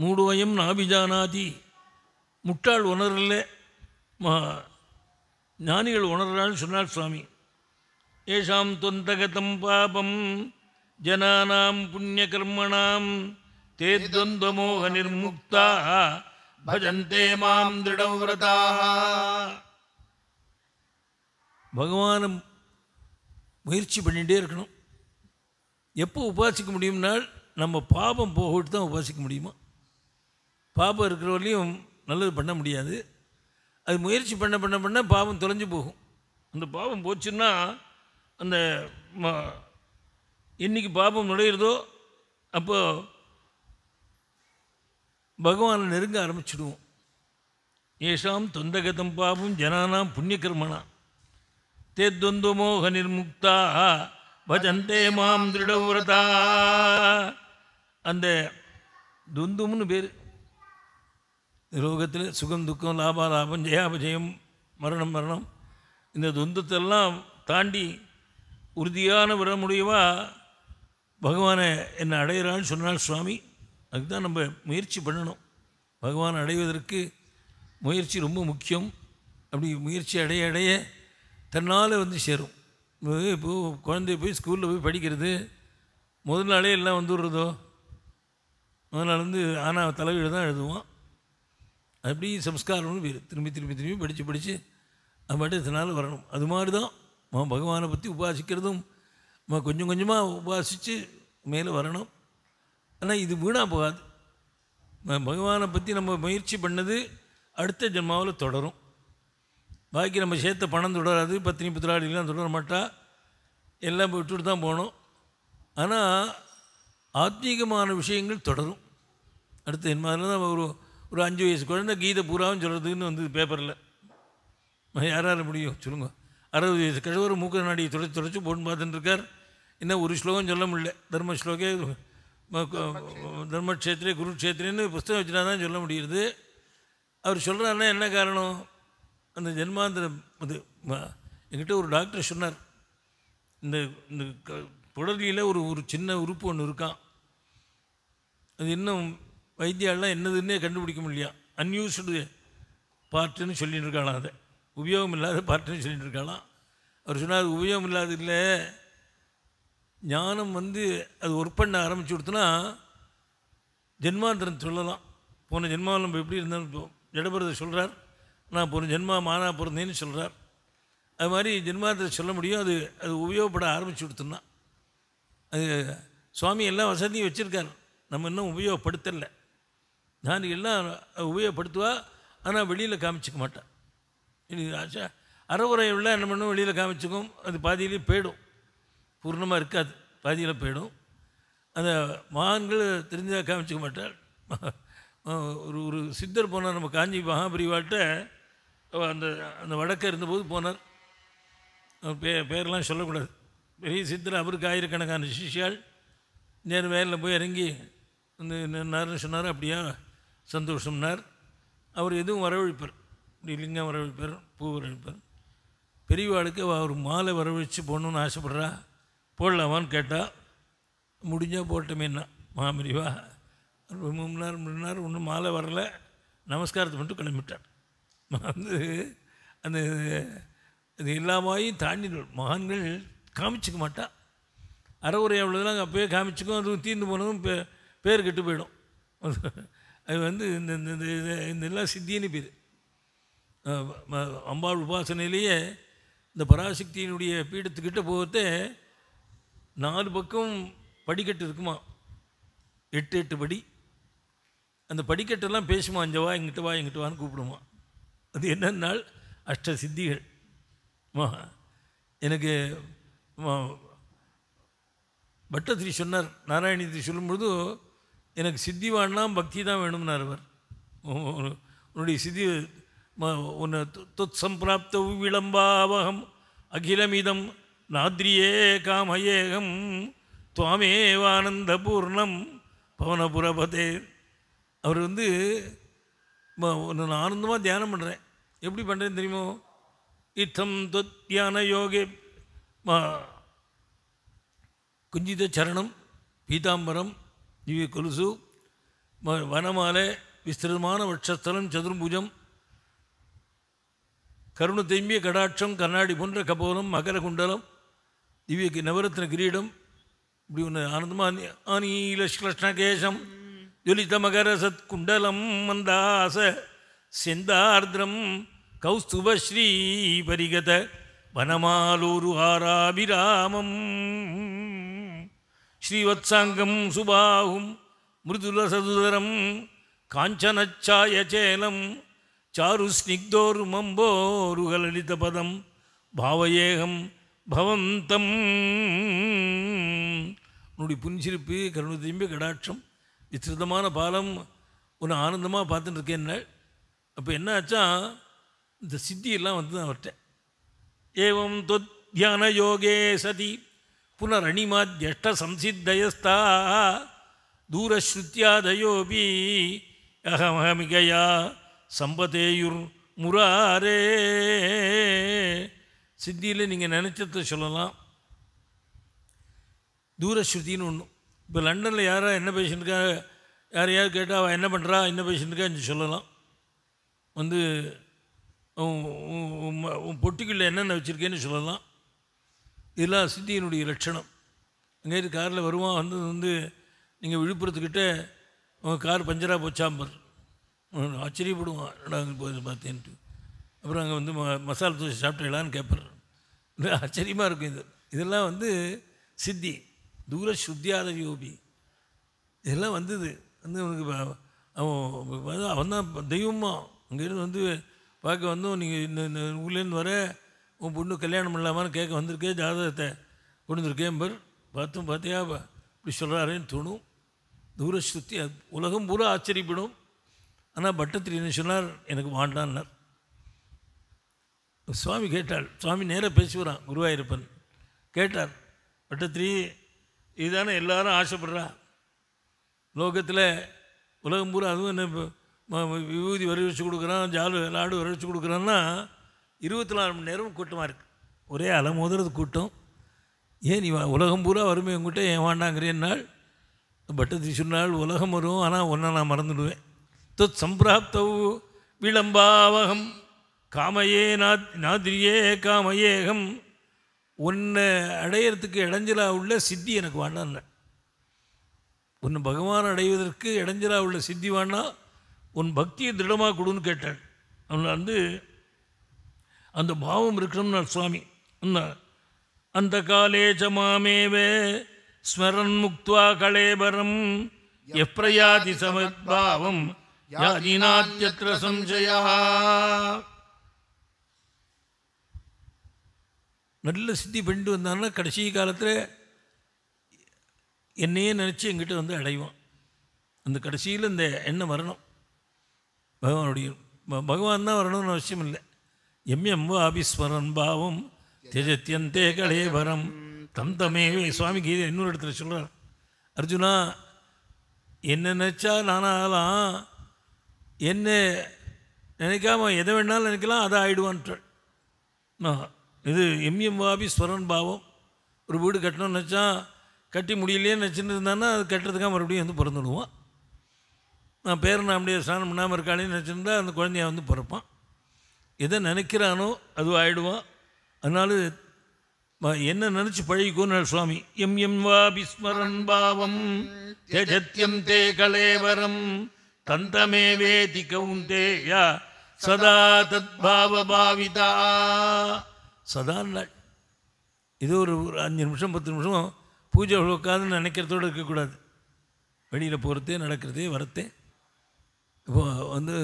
மூடுவயம் நாபிஜானாதி முட்டாள் உணரல மா ஞானிகள் உணர்றாள் சொன்னார் சுவாமி ஏஷாம் தொந்தகதம் பாபம் ஜனானாம் புண்ணியகர்மணாம் தே துவந்தமோக நிர்முக்தா பஜந்தே மாம் திருடவிரதா பகவானை முயற்சி பண்ணிகிட்டே இருக்கணும் எப்போ உபாசிக்க முடியும்னால் நம்ம பாபம் போகிட்டு தான் உபாசிக்க முடியுமா பாப்பம் இருக்கிறவர்களையும் நல்லது பண்ண முடியாது அது முயற்சி பண்ண பண்ண பண்ண பாவம் தொலைஞ்சு போகும் அந்த பாவம் போச்சுன்னா அந்த இன்றைக்கி பாபம் நுழையிறதோ அப்போது பகவானை நெருங்க ஆரம்பிச்சிடுவோம் ஏஷாம் தொந்தகதம் பாபம் ஜனானாம் புண்ணியகர்மனா தே மோக நிர்முக்தா பஜந்தே மாம் திருடவிரதா அந்த துந்தும்னு பேர் ரோகத்தில் சுகம் துக்கம் லாபா லாபம் ஜெயாபஜயம் மரணம் மரணம் இந்த துந்தத்தெல்லாம் தாண்டி உறுதியான விடமுடியவா பகவானை என்னை அடையிறான்னு சொன்னால் சுவாமி அதுக்கு தான் நம்ம முயற்சி பண்ணணும் பகவான் அடைவதற்கு முயற்சி ரொம்ப முக்கியம் அப்படி முயற்சி அடைய அடைய தன்னால் வந்து சேரும் இப்போது குழந்தை போய் ஸ்கூலில் போய் படிக்கிறது முதல் நாளே எல்லாம் வந்துடுறதோ முதல் நாள் வந்து ஆனால் தலைவீடு தான் எழுதுவான் அப்படி சம்ஸ்காரம்னு வேறு திரும்பி திரும்பி திரும்பி படித்து படித்து அது மட்டும் இதனால் வரணும் அது மாதிரி தான் நம்ம பகவானை பற்றி உபாசிக்கிறதும் நம்ம கொஞ்சம் கொஞ்சமாக உபாசித்து மேலே வரணும் ஆனால் இது வீணாக போகாது நம்ம பகவானை பற்றி நம்ம முயற்சி பண்ணது அடுத்த ஜென்மாவில் தொடரும் பாக்கி நம்ம சேர்த்த பணம் தொடராது பத்தினி புத்திராளிகள்லாம் தொடர மாட்டா எல்லாம் விட்டுட்டு தான் போகணும் ஆனால் ஆத்மீகமான விஷயங்கள் தொடரும் அடுத்த என் தான் ஒரு ஒரு அஞ்சு வயசு குழந்தை கீதை பூராவும் சொல்கிறதுக்குன்னு வந்து பேப்பரில் யாரால் முடியும் சொல்லுங்க அறுபது வயசு கிழவர் மூக்க நாடியை துடைச்சி துடைச்சி போட்டு பார்த்துட்டுருக்கார் என்ன ஒரு ஸ்லோகம் சொல்ல முடியல தர்ம ஸ்லோகே தர்மக்ஷேத்திரே குருக்ஷேத்திரன்னு புஸ்தகம் வச்சுனா தான் சொல்ல முடியுது அவர் சொல்கிறாருன்னா என்ன காரணம் அந்த ஜென்மாந்திரம் இது என்கிட்ட ஒரு டாக்டர் சொன்னார் இந்த இந்த புடலியில் ஒரு ஒரு சின்ன உறுப்பு ஒன்று இருக்கான் அது இன்னும் வைத்தியாலாம் என்னதுன்னே கண்டுபிடிக்க முடியும் அன்யூஸ்டு பார்ட்டுன்னு சொல்லிகிட்டு இருக்காளாம் அதை உபயோகம் இல்லாத பார்ட்டுன்னு சொல்லிட்டு இருக்காளாம் அவர் சொன்னார் உபயோகம் இல்லாத இல்லை ஞானம் வந்து அது ஒர்க் பண்ண ஆரம்பிச்சு கொடுத்தனா ஜென்மாந்திரம் சொல்லலாம் போன ஜென்மாவில் நம்ம எப்படி இருந்தாலும் ஜடபரதர் சொல்கிறார் நான் போன ஜென்மா மானா பிறந்தேன்னு சொல்கிறார் அது மாதிரி ஜென்மாந்திரம் சொல்ல முடியும் அது அது உபயோகப்பட ஆரம்பிச்சு கொடுத்துன்னா அது சுவாமி எல்லா வசதியும் வச்சுருக்கார் நம்ம இன்னும் உபயோகப்படுத்தலை நான் எல்லாம் உபயோகப்படுத்துவா ஆனால் வெளியில் காமிச்சிக்க மாட்டேன் இனி ஆச்சா உள்ள என்ன பண்ணும் வெளியில் காமிச்சுக்கும் அது பாதியிலே போயிடும் பூர்ணமாக இருக்காது பாதியில் போயிடும் அந்த மகான்கள் தெரிஞ்ச காமிச்சிக்க மாட்டார் ஒரு ஒரு சித்தர் போனார் நம்ம காஞ்சி மகாபிரிவாட்ட அந்த அந்த வடக்க இருந்தபோது போனார் பே பேரெலாம் சொல்லக்கூடாது பெரிய சித்தர் அவருக்கு ஆயிரக்கணக்கான சிஷியால் நேர் வேலையில் போய் இறங்கி வந்து சொன்னார் அப்படியா சந்தோஷம்னார் அவர் எதுவும் வரவழைப்பார் லிங்கம் வரவழைப்பார் பூ வரவழைப்பார் பெரியவாளுக்கு அவர் மாலை வரவழைச்சு போடணுன்னு ஆசைப்பட்றா போடலாமான்னு கேட்டால் முடிஞ்சால் போட்டமேன்னா மாமரிவா மூணு நேரம் மூணு நேரம் ஒன்றும் மாலை வரலை நமஸ்காரத்தை மட்டும் கிளம்பிட்டார் வந்து அந்த அது எல்லாமாயும் தாண்டிகள் மகான்கள் காமிச்சிக்க மாட்டா அறவுரை அவ்வளோதான் அப்போயே காமிச்சிக்கும் அதுவும் தீர்ந்து போனதும் பே பேர் கெட்டு போயிடும் அது வந்து இந்த இந்த இந்த இதெல்லாம் சித்தின்னு பேர் அம்பாள் உபாசனையிலேயே இந்த பராசக்தியினுடைய பீடத்துக்கிட்ட போகிறது நாலு பக்கம் படிக்கட்டு இருக்குமா எட்டு எட்டு படி அந்த படிக்கட்டெல்லாம் பேசுமா இங்கே வா எங்கிட்ட வா எங்கிட்ட வான்னு கூப்பிடுமா அது என்னன்னால் அஷ்ட சித்திகள் எனக்கு பட்டத்திரி சொன்னார் நாராயணத்திரி சொல்லும்பொழுது எனக்கு சித்தி வேணும்னா பக்தி தான் வேணும்னார் அவர் உன்னுடைய சித்தி உன்னை தொத் சம்பிராப்த விளம்பாவகம் அகிலமிதம் நாத்ரியே காமயேகம் துவாமேவானந்த பூர்ணம் பவனபுரபதே அவர் வந்து நான் ஆனந்தமாக தியானம் பண்ணுறேன் எப்படி பண்ணுறேன்னு தெரியுமோ இத்தம் தொத் தியான யோகே குஞ்சித சரணம் பீதாம்பரம் திவ்ய கொலுசு வனமாலை விஸ்திருதமான வட்சஸ்தலம் சதுர்புஜம் கருண தெம்பிய கடாட்சம் கண்ணாடி போன்ற கபோலம் மகர குண்டலம் திவ்ய நவரத்ன கிரீடம் இப்படி ஒன்று ஆனந்தமாக அநீல கிருஷ்ணகேசம் ஜொலித மகர சத்குண்டலம் மந்தாச செந்தார்திரம் கௌஸ்துபஸ்ரீ பரிகத வனமாலூரு ஆராபிராமம் ஸ்ரீவத்சாங்கம் சுபாகும் மிருதுல சதுதரம் காஞ்சனச்சாயச்சேலம் சாருஸ்னிக்தோருமம்போருகலலித பதம் பாவயேகம் பவந்தம் உன்னுடைய புன்சிரிப்பு கருணை திரும்பி கடாட்சம் விஸ்திருதமான பாலம் உன்னை ஆனந்தமாக பார்த்துட்டு இருக்கேன் அப்போ என்ன ஆச்சா இந்த சித்தியெல்லாம் வந்து நான் வரட்டேன் ஏவம் தொத் தியான யோகே சதி புனரணிமாத்யஷ்டசம்சித்தயஸ்தா தூரஸ்ருத்தியாதயோபி அகமகமிகையா சம்பதேயுர் முராரே சித்தியில் நீங்கள் நினச்சத சொல்லலாம் தூரஸ்ருத்தின்னு ஒன்று இப்போ லண்டனில் யாரா என்ன பேஷண்ட்டுக்கா யார் யார் கேட்டால் அவள் என்ன பண்ணுறா என்ன பேஷண்ட்டுக்கா சொல்லலாம் வந்து பொட்டிக்குள்ளே என்னென்ன வச்சுருக்கேன்னு சொல்லலாம் இதெல்லாம் சித்தியினுடைய லட்சணம் அங்கேயிருந்து காரில் வருவான் வந்து வந்து நீங்கள் விழுப்புரத்துக்கிட்ட உங்கள் கார் பஞ்சராக போச்சாம்பர் ஆச்சரியப்படுவான் அங்கே போய் பார்த்தேன்ட்டு அப்புறம் அங்கே வந்து ம மசாலா தோசை சாப்பிட்டீங்களான்னு கேட்பார் ஆச்சரியமாக இருக்கும் இது இதெல்லாம் வந்து சித்தி தூர சுத்தியாத யோபி இதெல்லாம் வந்தது வந்து அவனுக்கு அவன் அவன் தான் தெய்வமாக அங்கேருந்து வந்து பார்க்க வந்தோம் நீங்கள் இந்த ஊர்லேருந்து வர உன் பொண்ணு கல்யாணம் பண்ணலாமான்னு கேட்க வந்திருக்கே ஜாதகத்தை கொடுத்துருக்கேன் பர் பார்த்தும் பார்த்தியா இப்படி சொல்கிறாரேன்னு தோணும் சுத்தி உலகம் பூரா ஆச்சரியப்படும் ஆனால் பட்டத்திரி என்ன சொன்னார் எனக்கு வாண்டான்னார் சுவாமி கேட்டாள் சுவாமி நேராக பேசுகிறான் குருவாயிருப்பன் கேட்டார் பட்டத்திரி இதுதானே எல்லாரும் ஆசைப்படுறா லோகத்தில் உலகம் பூரா அதுவும் என்ன விபூதி வர கொடுக்குறான் ஜாலு லாடு வர கொடுக்குறான்னா இருபத்தி நாலு மணி நேரம் கூட்டமாக இருக்குது ஒரே மோதுறது கூட்டம் ஏன் நீ உலகம் பூரா வறுமை உங்கள்கிட்ட ஏன் வாண்டாங்கிறேன்னால் பட்டத்தி சொன்னால் உலகம் வரும் ஆனால் ஒன்றை நான் மறந்துடுவேன் தொத் சம்பிராப்தவு விளம்பாவகம் காமையே நாத் நாதிரியே காமையேகம் ஒன்றை அடையிறதுக்கு இடைஞ்சலா உள்ள சித்தி எனக்கு வேண்டாம்ல ஒன்று பகவான் அடைவதற்கு இடைஞ்சலா உள்ள சித்தி வேணா உன் பக்தியை திருடமாக கொடுன்னு கேட்டாள் அவனை வந்து அந்த பாவம் இருக்கணும்னா சுவாமி அந்த காலே ஜமாமேவே ஸ்மரன் முக்துவா களேபரம் எப்ரயாதி சமத்பாவம் நல்ல சித்தி பண்ணிட்டு வந்தான்னா கடைசி காலத்தில் என்னையே நினச்சி எங்கிட்ட வந்து அடைவான் அந்த கடைசியில் இந்த எண்ணம் வரணும் பகவானுடைய பகவான் தான் வரணும்னு அவசியம் இல்லை வாபிஸ்வரன் பாவம் தியஜத்தியந்தே கலேவரம் தம் தமே சுவாமி கீதை இன்னொரு இடத்துல சொல்கிறார் அர்ஜுனா என்ன நினச்சா நானாகலாம் என்ன நினைக்காம எதை வேணாலும் நினைக்கலாம் அதை ஆகிடுவான்ட்டு இது வாபி ஸ்வரன் பாவம் ஒரு வீடு கட்டணும்னு நினச்சா கட்டி முடியலையே நினச்சின்னு இருந்தான்னா அது கட்டுறதுக்காக மறுபடியும் வந்து பிறந்துடுவான் நான் பேரனை அப்படியே ஸ்நானம் பண்ணாமல் இருக்காளேன்னு நினச்சிருந்தா அந்த குழந்தைய வந்து பிறப்பான் எதை நினைக்கிறானோ அது ஆயிடுவான் அதனால் என்ன நினைச்சு பழகிக்கோன்னு சுவாமி எம் எம் வா விஸ்மரன் பாவம் தேஜத்யம் தே கலேவரம் தந்தமே வேதி யா சதா தத் பாவ பாவிதா சதா நாள் இது ஒரு ஒரு அஞ்சு நிமிஷம் பத்து நிமிஷம் பூஜை உட்காந்து நினைக்கிறதோடு இருக்கக்கூடாது வெளியில் போகிறதே நடக்கிறதே வரத்தே இப்போ வந்து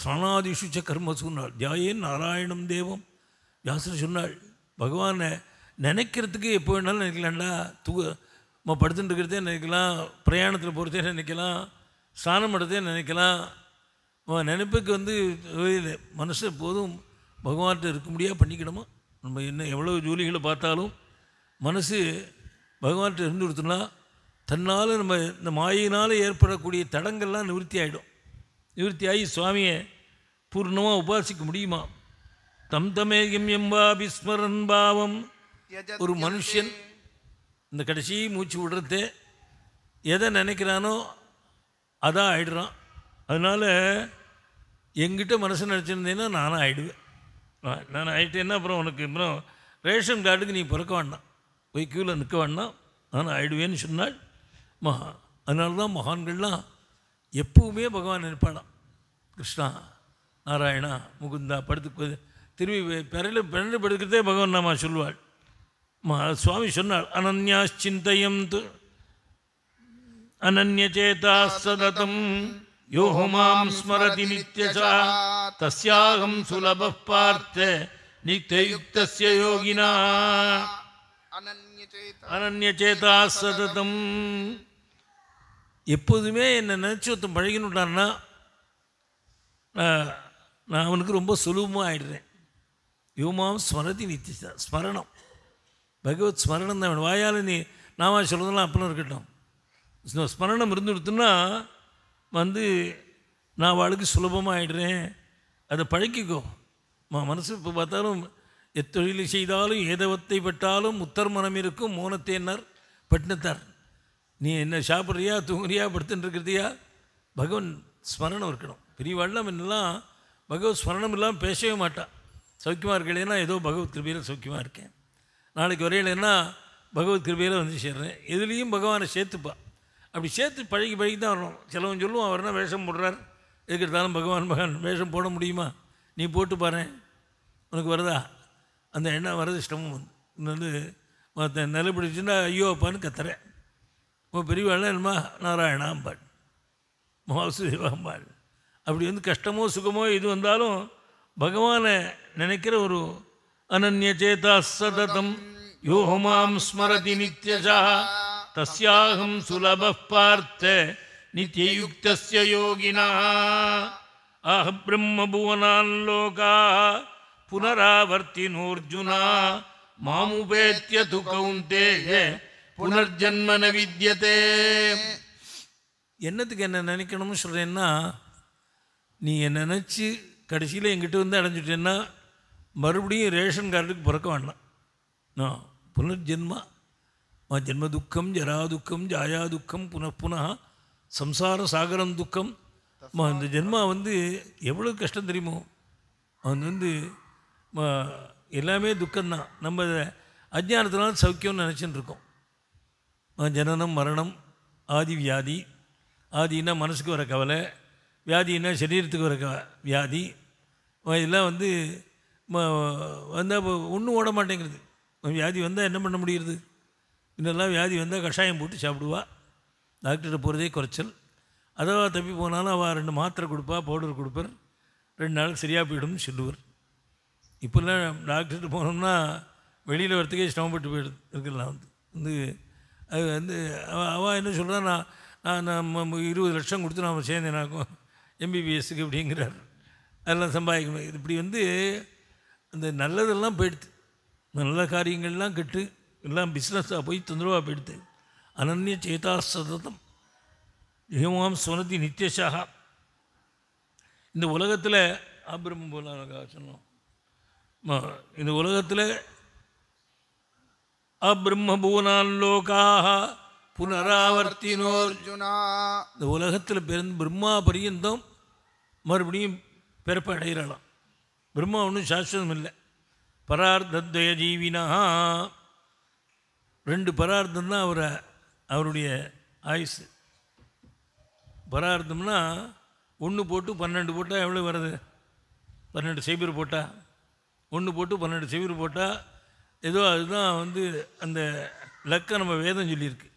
ஸ்ரணாதிஷுச்ச கர்ம சொன்னாள் ஜாயேன் நாராயணம் தேவம் வியாசன் சொன்னாள் பகவானை நினைக்கிறதுக்கு எப்போ வேணாலும் நினைக்கலாம்டா தூ நம்ம படுத்துட்டு இருக்கிறதே நினைக்கலாம் பிரயாணத்தில் போகிறதே நினைக்கலாம் ஸ்நானம் பண்ணுறதே நினைக்கலாம் நினைப்புக்கு வந்து மனசு எப்போதும் பகவான்கிட்ட இருக்க முடியாது பண்ணிக்கணுமா நம்ம என்ன எவ்வளோ ஜோலிகளை பார்த்தாலும் மனசு பகவான்கிட்ட இருந்து கொடுத்தோம்னா தன்னால் நம்ம இந்த மாயினால் ஏற்படக்கூடிய தடங்கள்லாம் நிவர்த்தி ஆகிடும் நிவர்த்தியாகி சுவாமியை பூர்ணமாக உபாசிக்க முடியுமா தம் எம் எம்பா பிஸ்மரன் பாவம் ஒரு மனுஷன் இந்த கடைசி மூச்சு விடுறது எதை நினைக்கிறானோ அதான் ஆயிடுறான் அதனால் எங்கிட்ட மனசு நினச்சிருந்தேன்னா நானும் ஆகிடுவேன் நான் ஆகிட்டேன்னா அப்புறம் உனக்கு அப்புறம் ரேஷன் கார்டுக்கு நீ பிறக்க வேண்டாம் போய் கியூவில் நிற்க வேண்டாம் நானும் ஆயிடுவேன்னு சொன்னால் மகா அதனால தான் மகான்கள்லாம் எப்பவுமே பகவான் நினைப்பானாம் கிருஷ்ணா நாராயணா முகுந்தா படுத்து திரும்பி பிறகு பிறகு படுக்கிறதே பகவான் நாமா சொல்வாள் மா சுவாமி சொன்னாள் அனன்யாச்சிந்தயம் து அனன்யச்சேதா சததம் யோகமாம் ஸ்மரதி நித்யசா தஸ்யாகம் சுலப பார்த்த நித்தயுக்தஸ்ய யோகினா அனன்யச்சேதா சததம் எப்போதுமே என்னை நினச்சி ஒருத்தன் பழகினுட்டான்னா நான் அவனுக்கு ரொம்ப சுலபமாக ஆயிடுறேன் யோமாவும் ஸ்மரதி நித்திச்சா ஸ்மரணம் பகவத் ஸ்மரணம் தான் அவன் வாயால் நீ நாமா சொல்கிறதெல்லாம் அப்படிலாம் இருக்கட்டும் ஸ்மரணம் இருந்துடுத்துன்னா வந்து நான் வாழ்க்கை சுலபமாக ஆயிடுறேன் அதை பழக்கிக்கோ மனசு இப்போ பார்த்தாலும் எத்தொழில் செய்தாலும் ஏதவத்தை பட்டாலும் உத்தர் மனம் இருக்கும் மோனத்தேனர் பட்டினத்தார் நீ என்ன சாப்பிட்றியா தூங்குறியா படுத்துன்னு இருக்கிறியா பகவன் ஸ்மரணம் இருக்கணும் பெரியவாள்லாம் என்னெல்லாம் பகவத் ஸ்மரணம் இல்லாமல் பேசவே மாட்டான் சௌக்கியமாக இருக்கலைன்னா ஏதோ பகவத் கிருபையில் சௌக்கியமாக இருக்கேன் நாளைக்கு என்ன பகவத் கிருபையில் வந்து சேர்றேன் எதுலேயும் பகவானை சேர்த்துப்பா அப்படி சேர்த்து பழகி பழகி தான் வரணும் சிலவன் சொல்லுவான் என்ன வேஷம் போடுறார் எதுக்கிட்டாலும் பகவான் பகவான் வேஷம் போட முடியுமா நீ போட்டு பாரு உனக்கு வருதா அந்த எண்ணம் வர்றது இஷ்டமும் வந்து வந்து மற்ற நிலைப்பிடிச்சுன்னா ஐயோ அப்பான்னு கத்துறேன் உங்கள் பெரியவாள்னா என்னமா நாராயணாம்பாள் மகாசுதேவாம்பாள் அப்படி வந்து கஷ்டமோ சுகமோ இது வந்தாலும் பகவானை நினைக்கிற ஒரு அனன்ய சேதா சததம் யோகமாம் ஸ்மரதி நித்யஜா தஸ்யாகம் சுலப பார்த்த நித்தியயுக்தஸ்ய யோகினா ஆஹ பிரம்ம புவனான் லோகா புனராவர்த்தினோர்ஜுனா மாமுபேத்திய து புனர்ஜன்மன வித்தியதே என்னத்துக்கு என்ன நினைக்கணும்னு சொல்கிறேன்னா நீ என்ன நினச்சி கடைசியில் எங்கிட்ட வந்து அடைஞ்சிட்டேன்னா மறுபடியும் ரேஷன் கார்டுக்கு பிறக்க வேண்டாம் நான் புனர்ஜென்மா மா ஜென்ம துக்கம் ஜரா துக்கம் ஜாயா துக்கம் புன புனா சம்சார சாகரம் துக்கம் மா இந்த ஜென்மா வந்து எவ்வளோ கஷ்டம் தெரியுமோ அது வந்து எல்லாமே துக்கம்தான் நம்ம அஜ்ஞானத்தினால சௌக்கியம்னு நினச்சின்னு இருக்கோம் ஜனனம் மரணம் ஆதி வியாதி ஆதினா மனசுக்கு வர கவலை வியாதினா சரீரத்துக்கு வர க வியாதி இதெல்லாம் வந்து வந்தால் ஒன்றும் ஓட மாட்டேங்கிறது வியாதி வந்தால் என்ன பண்ண முடியுது இன்னெல்லாம் வியாதி வந்தால் கஷாயம் போட்டு சாப்பிடுவா டாக்டர்கிட்ட போகிறதே குறைச்சல் அதாவது தப்பி போனாலும் அவள் ரெண்டு மாத்திரை கொடுப்பா பவுடர் கொடுப்பார் ரெண்டு நாளுக்கு சரியாக போயிடும்னு சொல்லுவார் இப்போல்லாம் டாக்டர்கிட்ட போனோம்னா வெளியில் வரத்துக்கே சிரமப்பட்டு போயிடுது இருக்கலாம் வந்து வந்து அது வந்து அவன் என்ன சொல்கிறான் நான் நான் இருபது லட்சம் கொடுத்து நான் சேர்ந்தேன் சேர்ந்தேனாக்கும் எம்பிபிஎஸ்க்கு அப்படிங்கிறார் அதெல்லாம் சம்பாதிக்கணும் இப்படி வந்து அந்த நல்லதெல்லாம் போயிடுது நல்ல காரியங்கள்லாம் கெட்டு எல்லாம் பிஸ்னஸாக போய் தொந்தரவாக போயிடுது அனன்ய சேதா சததம் ஹிமாம் சுனதி நித்யஷாக இந்த உலகத்தில் ஆபிரமம் போல சொன்னோம் இந்த உலகத்தில் லோகாக புனராவர்த்தினோர்ஜுனா இந்த உலகத்தில் பிறந்து பிரம்மா பரியந்தம் மறுபடியும் பிறப்பு அடைகிறலாம் பிரம்மா ஒன்றும் சாஸ்வதம் இல்லை பரார்த்தத்வய ஜீவினா ரெண்டு பரார்த்தம் தான் அவரை அவருடைய ஆயுசு பரார்த்தம்னா ஒன்று போட்டு பன்னெண்டு போட்டால் எவ்வளோ வருது பன்னெண்டு சைபர் போட்டால் ஒன்று போட்டு பன்னெண்டு சைபர் போட்டால் ஏதோ அதுதான் வந்து அந்த லக்கை நம்ம வேதம் சொல்லியிருக்கு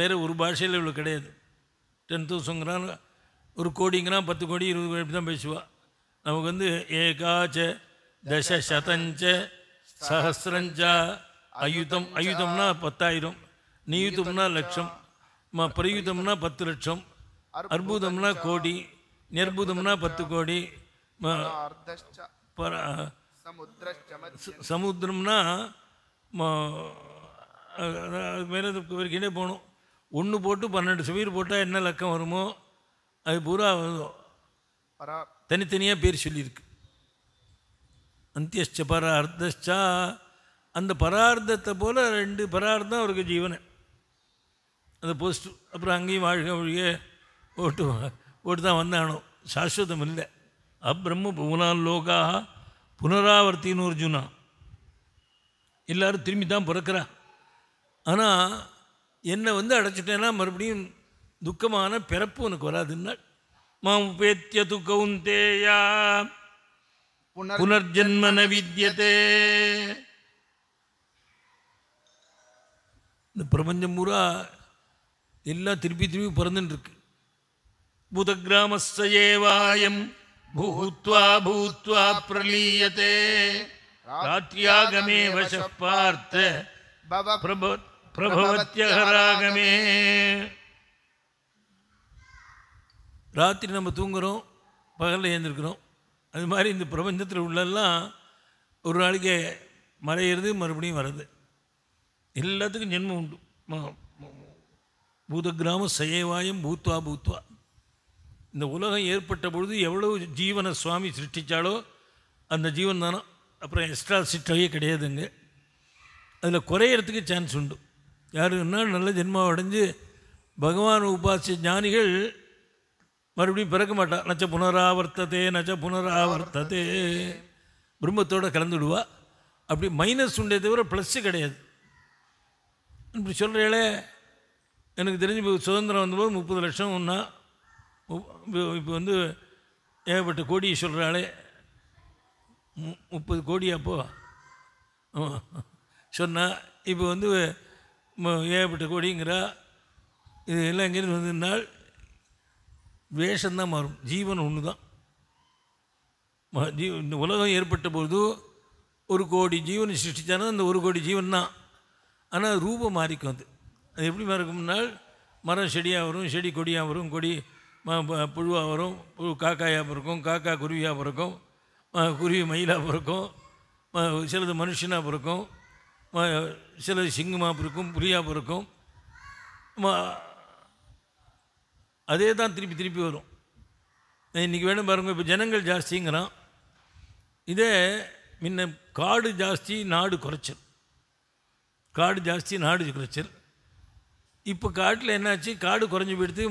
வேறு ஒரு பாஷையில் இவ்வளோ கிடையாது டென் தௌசண்ட்ங்கிறான் ஒரு கோடிங்கிறான் பத்து கோடி இருபது கோடி தான் பேசுவாள் நமக்கு வந்து ஏகாச்ச தச சதஞ்ச சஹசிரஞ்சா அயுதம் அயுதம்னா பத்தாயிரம் நியுத்தம்னா லட்சம் ம பிரயுதம்னா பத்து லட்சம் அற்புதம்னா கோடி நிர்புதம்னா பத்து கோடி சமுத்திரம்னா மேலே வரைக்கிட்டே போகணும் ஒன்று போட்டு பன்னெண்டு சுவீர் போட்டால் என்ன லக்கம் வருமோ அது பூரா தனித்தனியாக பேர் சொல்லியிருக்கு அந்தியஷ்ட பரார்த்தா அந்த பரார்த்தத்தை போல் ரெண்டு பரார்த்தம் அவருக்கு ஜீவனை அந்த போஸ்ட் அப்புறம் அங்கேயும் வாழ்க ஒழிய ஓட்டு ஓட்டு தான் வந்தானோ சாஸ்வதம் இல்லை அப்பிரம்ம பூனான் லோகாக புனராவர்த்தின்னு அர்ஜுனா எல்லோரும் திரும்பி தான் பிறக்கிறா ஆனால் என்னை வந்து அடைச்சிட்டேன்னா மறுபடியும் துக்கமான பிறப்பு உனக்கு வராதுன்னா மாம் உபேத்திய தேயா புனர்ஜன்மன வித்தியதே இந்த பிரபஞ்சம் பூரா எல்லாம் திருப்பி திருப்பி பிறந்துட்டுருக்கு பூத கிராமஸ்தேவாயம் भूत्वा भूत्वा प्रलीयते रात्र्यागमे वशः पार्थ பிரபவத்தியகராகமே ராத்திரி நம்ம தூங்குகிறோம் பகலில் ஏந்திருக்கிறோம் அது மாதிரி இந்த பிரபஞ்சத்தில் உள்ளெல்லாம் ஒரு நாளைக்கு மறையிறது மறுபடியும் வர்றது எல்லாத்துக்கும் ஜென்மம் உண்டு பூத கிராமம் சயவாயம் பூத்வா பூத்வா இந்த உலகம் ஏற்பட்ட பொழுது எவ்வளவு ஜீவனை சுவாமி சிருஷ்டித்தாலோ அந்த ஜீவன் தானோ அப்புறம் எக்ஸ்ட்ரா சிட்டவே கிடையாதுங்க அதில் குறையிறதுக்கு சான்ஸ் உண்டு யாருன்னா நல்ல ஜென்மாவை அடைஞ்சு பகவான் உபாசி ஞானிகள் மறுபடியும் பிறக்க மாட்டா நச்ச புனராவர்த்ததே நச்ச புனராவர்த்ததே பிரம்மத்தோடு கலந்துடுவா அப்படி மைனஸ் உண்டே தவிர ப்ளஸ்ஸு கிடையாது இப்படி சொல்கிறீங்களே எனக்கு தெரிஞ்சு சுதந்திரம் வந்தபோது முப்பது லட்சம் ஒன்றா இப்போ வந்து ஏகப்பட்ட கோடியை மு முப்பது கோடி அப்போ சொன்னால் இப்போ வந்து ஏகப்பட்ட கோடிங்கிறா இது எல்லாம் எங்கேருந்து வந்திருந்தால் வேஷந்தான் மாறும் ஜீவன் ஒன்று தான் ஜீ இந்த உலகம் ஏற்பட்ட பொழுது ஒரு கோடி ஜீவனை சிருஷ்டித்தானா அந்த ஒரு கோடி ஜீவன் தான் ஆனால் ரூபம் மாறிக்கும் அது அது எப்படி மாறிக்கும்னால் மரம் செடியாக வரும் செடி கொடியாக வரும் கொடி புழுவாக வரும் புழு காக்காயாக பிறக்கும் காக்கா குருவியாக பிறக்கும் குருவி மயிலாக பிறக்கும் சிலது மனுஷனாக பிறக்கும் சிலது சிங்கமாக பிறக்கும் புலியாக பிறக்கும் அதே தான் திருப்பி திருப்பி வரும் இன்றைக்கி வேணும் பாருங்கள் இப்போ ஜனங்கள் ஜாஸ்திங்கிறான் இதே முன்ன காடு ஜாஸ்தி நாடு குறைச்சல் காடு ஜாஸ்தி நாடு குறைச்சல் இப்போ காட்டில் என்னாச்சு காடு குறைஞ்சி போயிடுத்து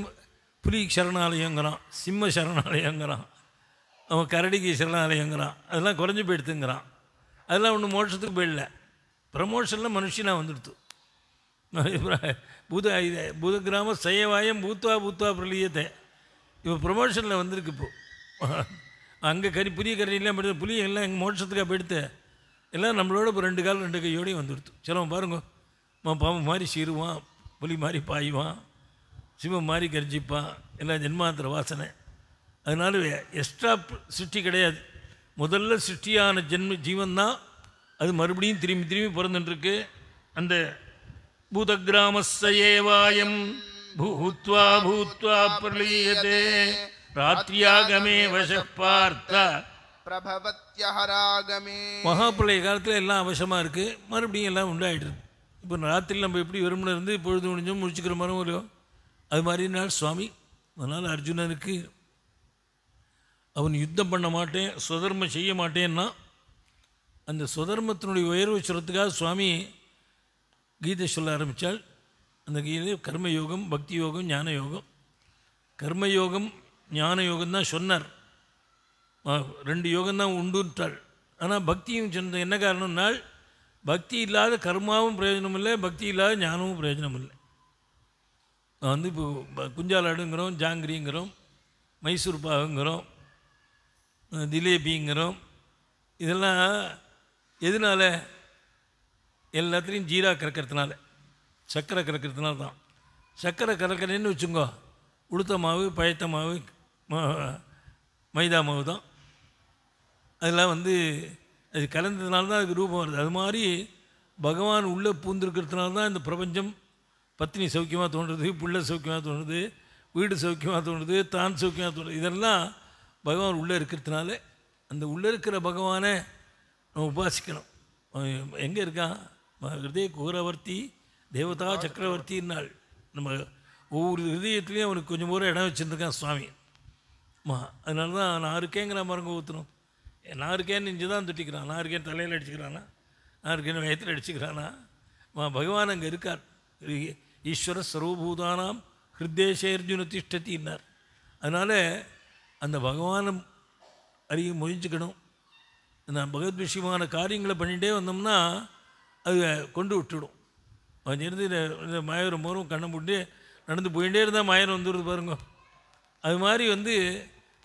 புலி சரணாலயங்கிறான் சிம்ம சரணாலயங்கிறான் அவன் கரடிக்கு சரணாலயங்கிறான் அதெல்லாம் குறைஞ்சி போயிடுத்துங்கிறான் அதெல்லாம் ஒன்றும் மோட்சத்துக்கு போயிடல ப்ரமோஷனில் மனுஷனாக வந்துடுத்து பூத இது பூத கிராம செய்யவாயம் பூத்வா பூத்வா பிரலியத்தை இப்போ ப்ரமோஷனில் வந்திருக்கு இப்போது அங்கே கறி புரிய கறியெல்லாம் போயிடுது புலி எல்லாம் எங்கள் மோட்சத்துக்காக போயிடுத்து எல்லாம் நம்மளோட இப்போ ரெண்டு கால் ரெண்டு கையோடையும் வந்துடுத்து சிலவன் பாருங்க பாம்பு மாதிரி சீருவான் புலி மாதிரி பாய்வான் சிவம் மாதிரி கர்ஜிப்பான் எல்லாம் ஜென்மாந்திர வாசனை அதனால எக்ஸ்ட்ரா சிருஷ்டி கிடையாது முதல்ல சிருஷ்டியான ஜென்ம ஜீவன் தான் அது மறுபடியும் திரும்பி திரும்பி பிறந்துட்டுருக்கு அந்த பூத கிராமஸ்யேவாயம் பூத்வா பூத்வா பிரலீயதே ராத்திரியாகமே வச பார்த்தா பிரபவத்தியாகமே மகாபிள்ளை காலத்தில் எல்லாம் அவசமாக இருக்குது மறுபடியும் எல்லாம் உண்டாயிடுது இப்போ ராத்திரியில் நம்ம எப்படி வெறுமனை இருந்து பொழுது முடிஞ்சோம் முடிச்சுக்கிற மாதிரி ஒரு அது மாதிரினால் சுவாமி அதனால் அர்ஜுனனுக்கு அவன் யுத்தம் பண்ண மாட்டேன் சுதர்மம் செய்ய மாட்டேன்னா அந்த சுதர்மத்தினுடைய உயர்வு சொல்கிறதுக்காக சுவாமி கீதை சொல்ல ஆரம்பித்தாள் அந்த கீதை கர்மயோகம் பக்தி யோகம் ஞான யோகம் கர்மயோகம் ஞான யோகம் தான் சொன்னார் ரெண்டு யோகம்தான் உண்டுன்றாள் ஆனால் பக்தியும் சொன்னது என்ன காரணம்னால் பக்தி இல்லாத கர்மாவும் பிரயோஜனம் இல்லை பக்தி இல்லாத ஞானமும் பிரயோஜனம் இல்லை வந்து இப்போ குஞ்சாலாடுங்கிறோம் ஜாங்கிரிங்கிறோம் மைசூர் பாகுங்கிறோம் திலேபிங்கிறோம் இதெல்லாம் எதனால் எல்லாத்துலேயும் ஜீரா கறக்கிறதுனால சர்க்கரை கறக்கிறதுனால தான் சர்க்கரை கறக்கிறேன்னு வச்சுங்கோ உளுத்த மாவு பழத்த மாவு மைதா மாவு தான் அதெல்லாம் வந்து அது கலந்ததுனால தான் அதுக்கு ரூபம் வருது அது மாதிரி பகவான் உள்ளே பூந்திருக்கிறதுனால தான் இந்த பிரபஞ்சம் பத்னி சௌக்கியமாக தோன்றுறது பிள்ளை சௌக்கியமாக தோன்றுது வீடு சௌக்கியமாக தோன்றுது தான் சௌக்கியமாக தோணுது இதெல்லாம் பகவான் உள்ளே இருக்கிறதுனால அந்த உள்ளே இருக்கிற பகவானை நம்ம உபாசிக்கணும் எங்கே இருக்கான் ஹிருதய குகரவர்த்தி தேவதா சக்கரவர்த்தின்னாள் நம்ம ஒவ்வொரு ஹிருதயத்துலேயும் அவனுக்கு கொஞ்சம் முறை இடம் வச்சுருந்துருக்கான் சுவாமி மா அதனால தான் நான் இருக்கேங்கிற மரங்க ஊற்றணும் நான் இருக்கேன்னு இஞ்சு தான் திட்டிக்கிறான் நான் இருக்கேன் தலையில் அடிச்சுக்கிறானா நான் இருக்கேன்னு வயத்தில் அடிச்சுக்கிறானா மா பகவான் அங்கே இருக்கார் ஈஸ்வர சர்வபூதானாம் ஹிருத்தேசேர்ஜுன திஷ்டத்தின்னார் அதனால் அந்த பகவானை அறிய முயற்சிக்கணும் நான் பகவத் விஷயமான காரியங்களை பண்ணிகிட்டே வந்தோம்னா அது கொண்டு விட்டுடும் அங்கேருந்து இந்த மாயரம் போகிறோம் கண்ணை போட்டு நடந்து போயிட்டே இருந்தால் மாயரம் வந்துடுது பாருங்க அது மாதிரி வந்து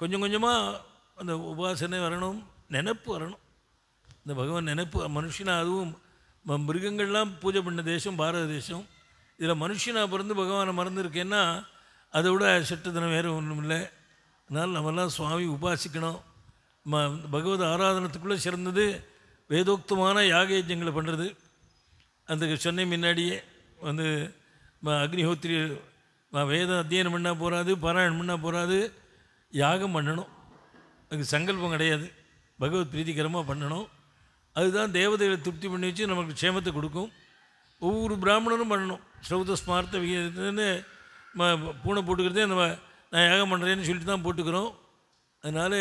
கொஞ்சம் கொஞ்சமாக அந்த உபாசனை வரணும் நினப்பு வரணும் இந்த பகவான் நினப்பு மனுஷனாக அதுவும் மிருகங்கள்லாம் பூஜை பண்ண தேசம் பாரத தேசம் இதில் மனுஷனாக பிறந்து பகவானை மறந்துருக்கேன்னா அதை விட தினம் வேறு ஒன்றும் இல்லை அதனால் நம்மெல்லாம் சுவாமி உபாசிக்கணும் ம பகவத் ஆராதனத்துக்குள்ளே சிறந்தது வேதோக்தமான யாகயஜங்களை பண்ணுறது அந்த சொன்ன முன்னாடியே வந்து அக்னிஹோத்திரி வேதம் அத்தியனம் பண்ணால் போகாது பாராயணம் பண்ணால் போகாது யாகம் பண்ணணும் அதுக்கு சங்கல்பம் கிடையாது பகவத் பிரீதிகரமாக பண்ணணும் அதுதான் தேவதைகளை திருப்தி பண்ணி வச்சு நமக்கு க்ஷேமத்தை கொடுக்கும் ஒவ்வொரு பிராமணரும் பண்ணணும் ஸ்ரௌத ஸ்மார்த்த விகிதத்துன்னு பூனை போட்டுக்கிறதே நம்ம நான் யாகம் பண்ணுறேன்னு சொல்லிட்டு தான் போட்டுக்கிறோம் அதனால்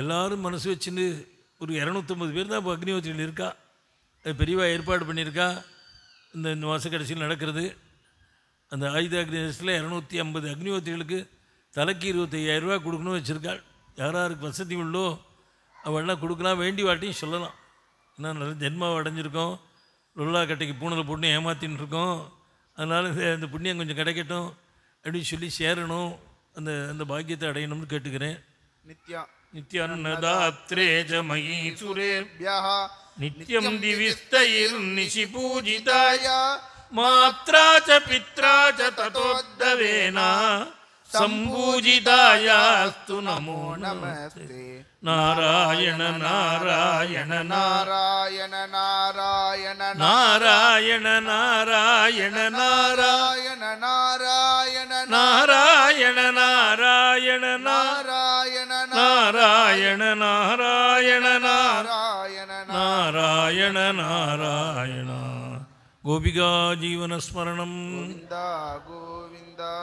எல்லோரும் மனசு வச்சுன்னு ஒரு இரநூத்தம்பது பேர் தான் இப்போ அக்னிஹோத்திரியில் இருக்கா அது பெரியவா ஏற்பாடு பண்ணியிருக்கா இந்த இந்த மாத கடைசியில் நடக்கிறது அந்த ஆயுத அக்னி இரநூத்தி ஐம்பது அக்னிஹோத்திரிகளுக்கு தலைக்கு ரூபா கொடுக்கணும்னு வச்சுருக்காள் யாராருக்கு வசதி உள்ளோ அவள்லாம் கொடுக்கலாம் வேண்டி வாட்டியும் சொல்லலாம் ஏன்னா நிறைய ஜென்மாவை அடைஞ்சிருக்கோம் லொல்லா கட்டைக்கு பூனல் போட்டு ஏமாற்றின்னு இருக்கோம் அதனால் அந்த புண்ணியம் கொஞ்சம் கிடைக்கட்டும் அப்படின்னு சொல்லி சேரணும் அந்த அந்த பாக்கியத்தை அடையணும்னு கேட்டுக்கிறேன் நித்யா நித்யான்னதாத்ரேஜ நித்யம் திவிஸ்தைர் நிஷி பூஜிதாயா மாத்ரா பித்ரா ததோத்தவேனா सम्पूजितायास्तु नमो नमस्ते नारायण नारायण नारायण नारायण नारायण नारायण नारायण नारायण नारायण नारायण नारायण नारायण नारायण नारायण नारायण नारायण गोपिका जीवनस्मरणं गोविन्दा गोविन्दा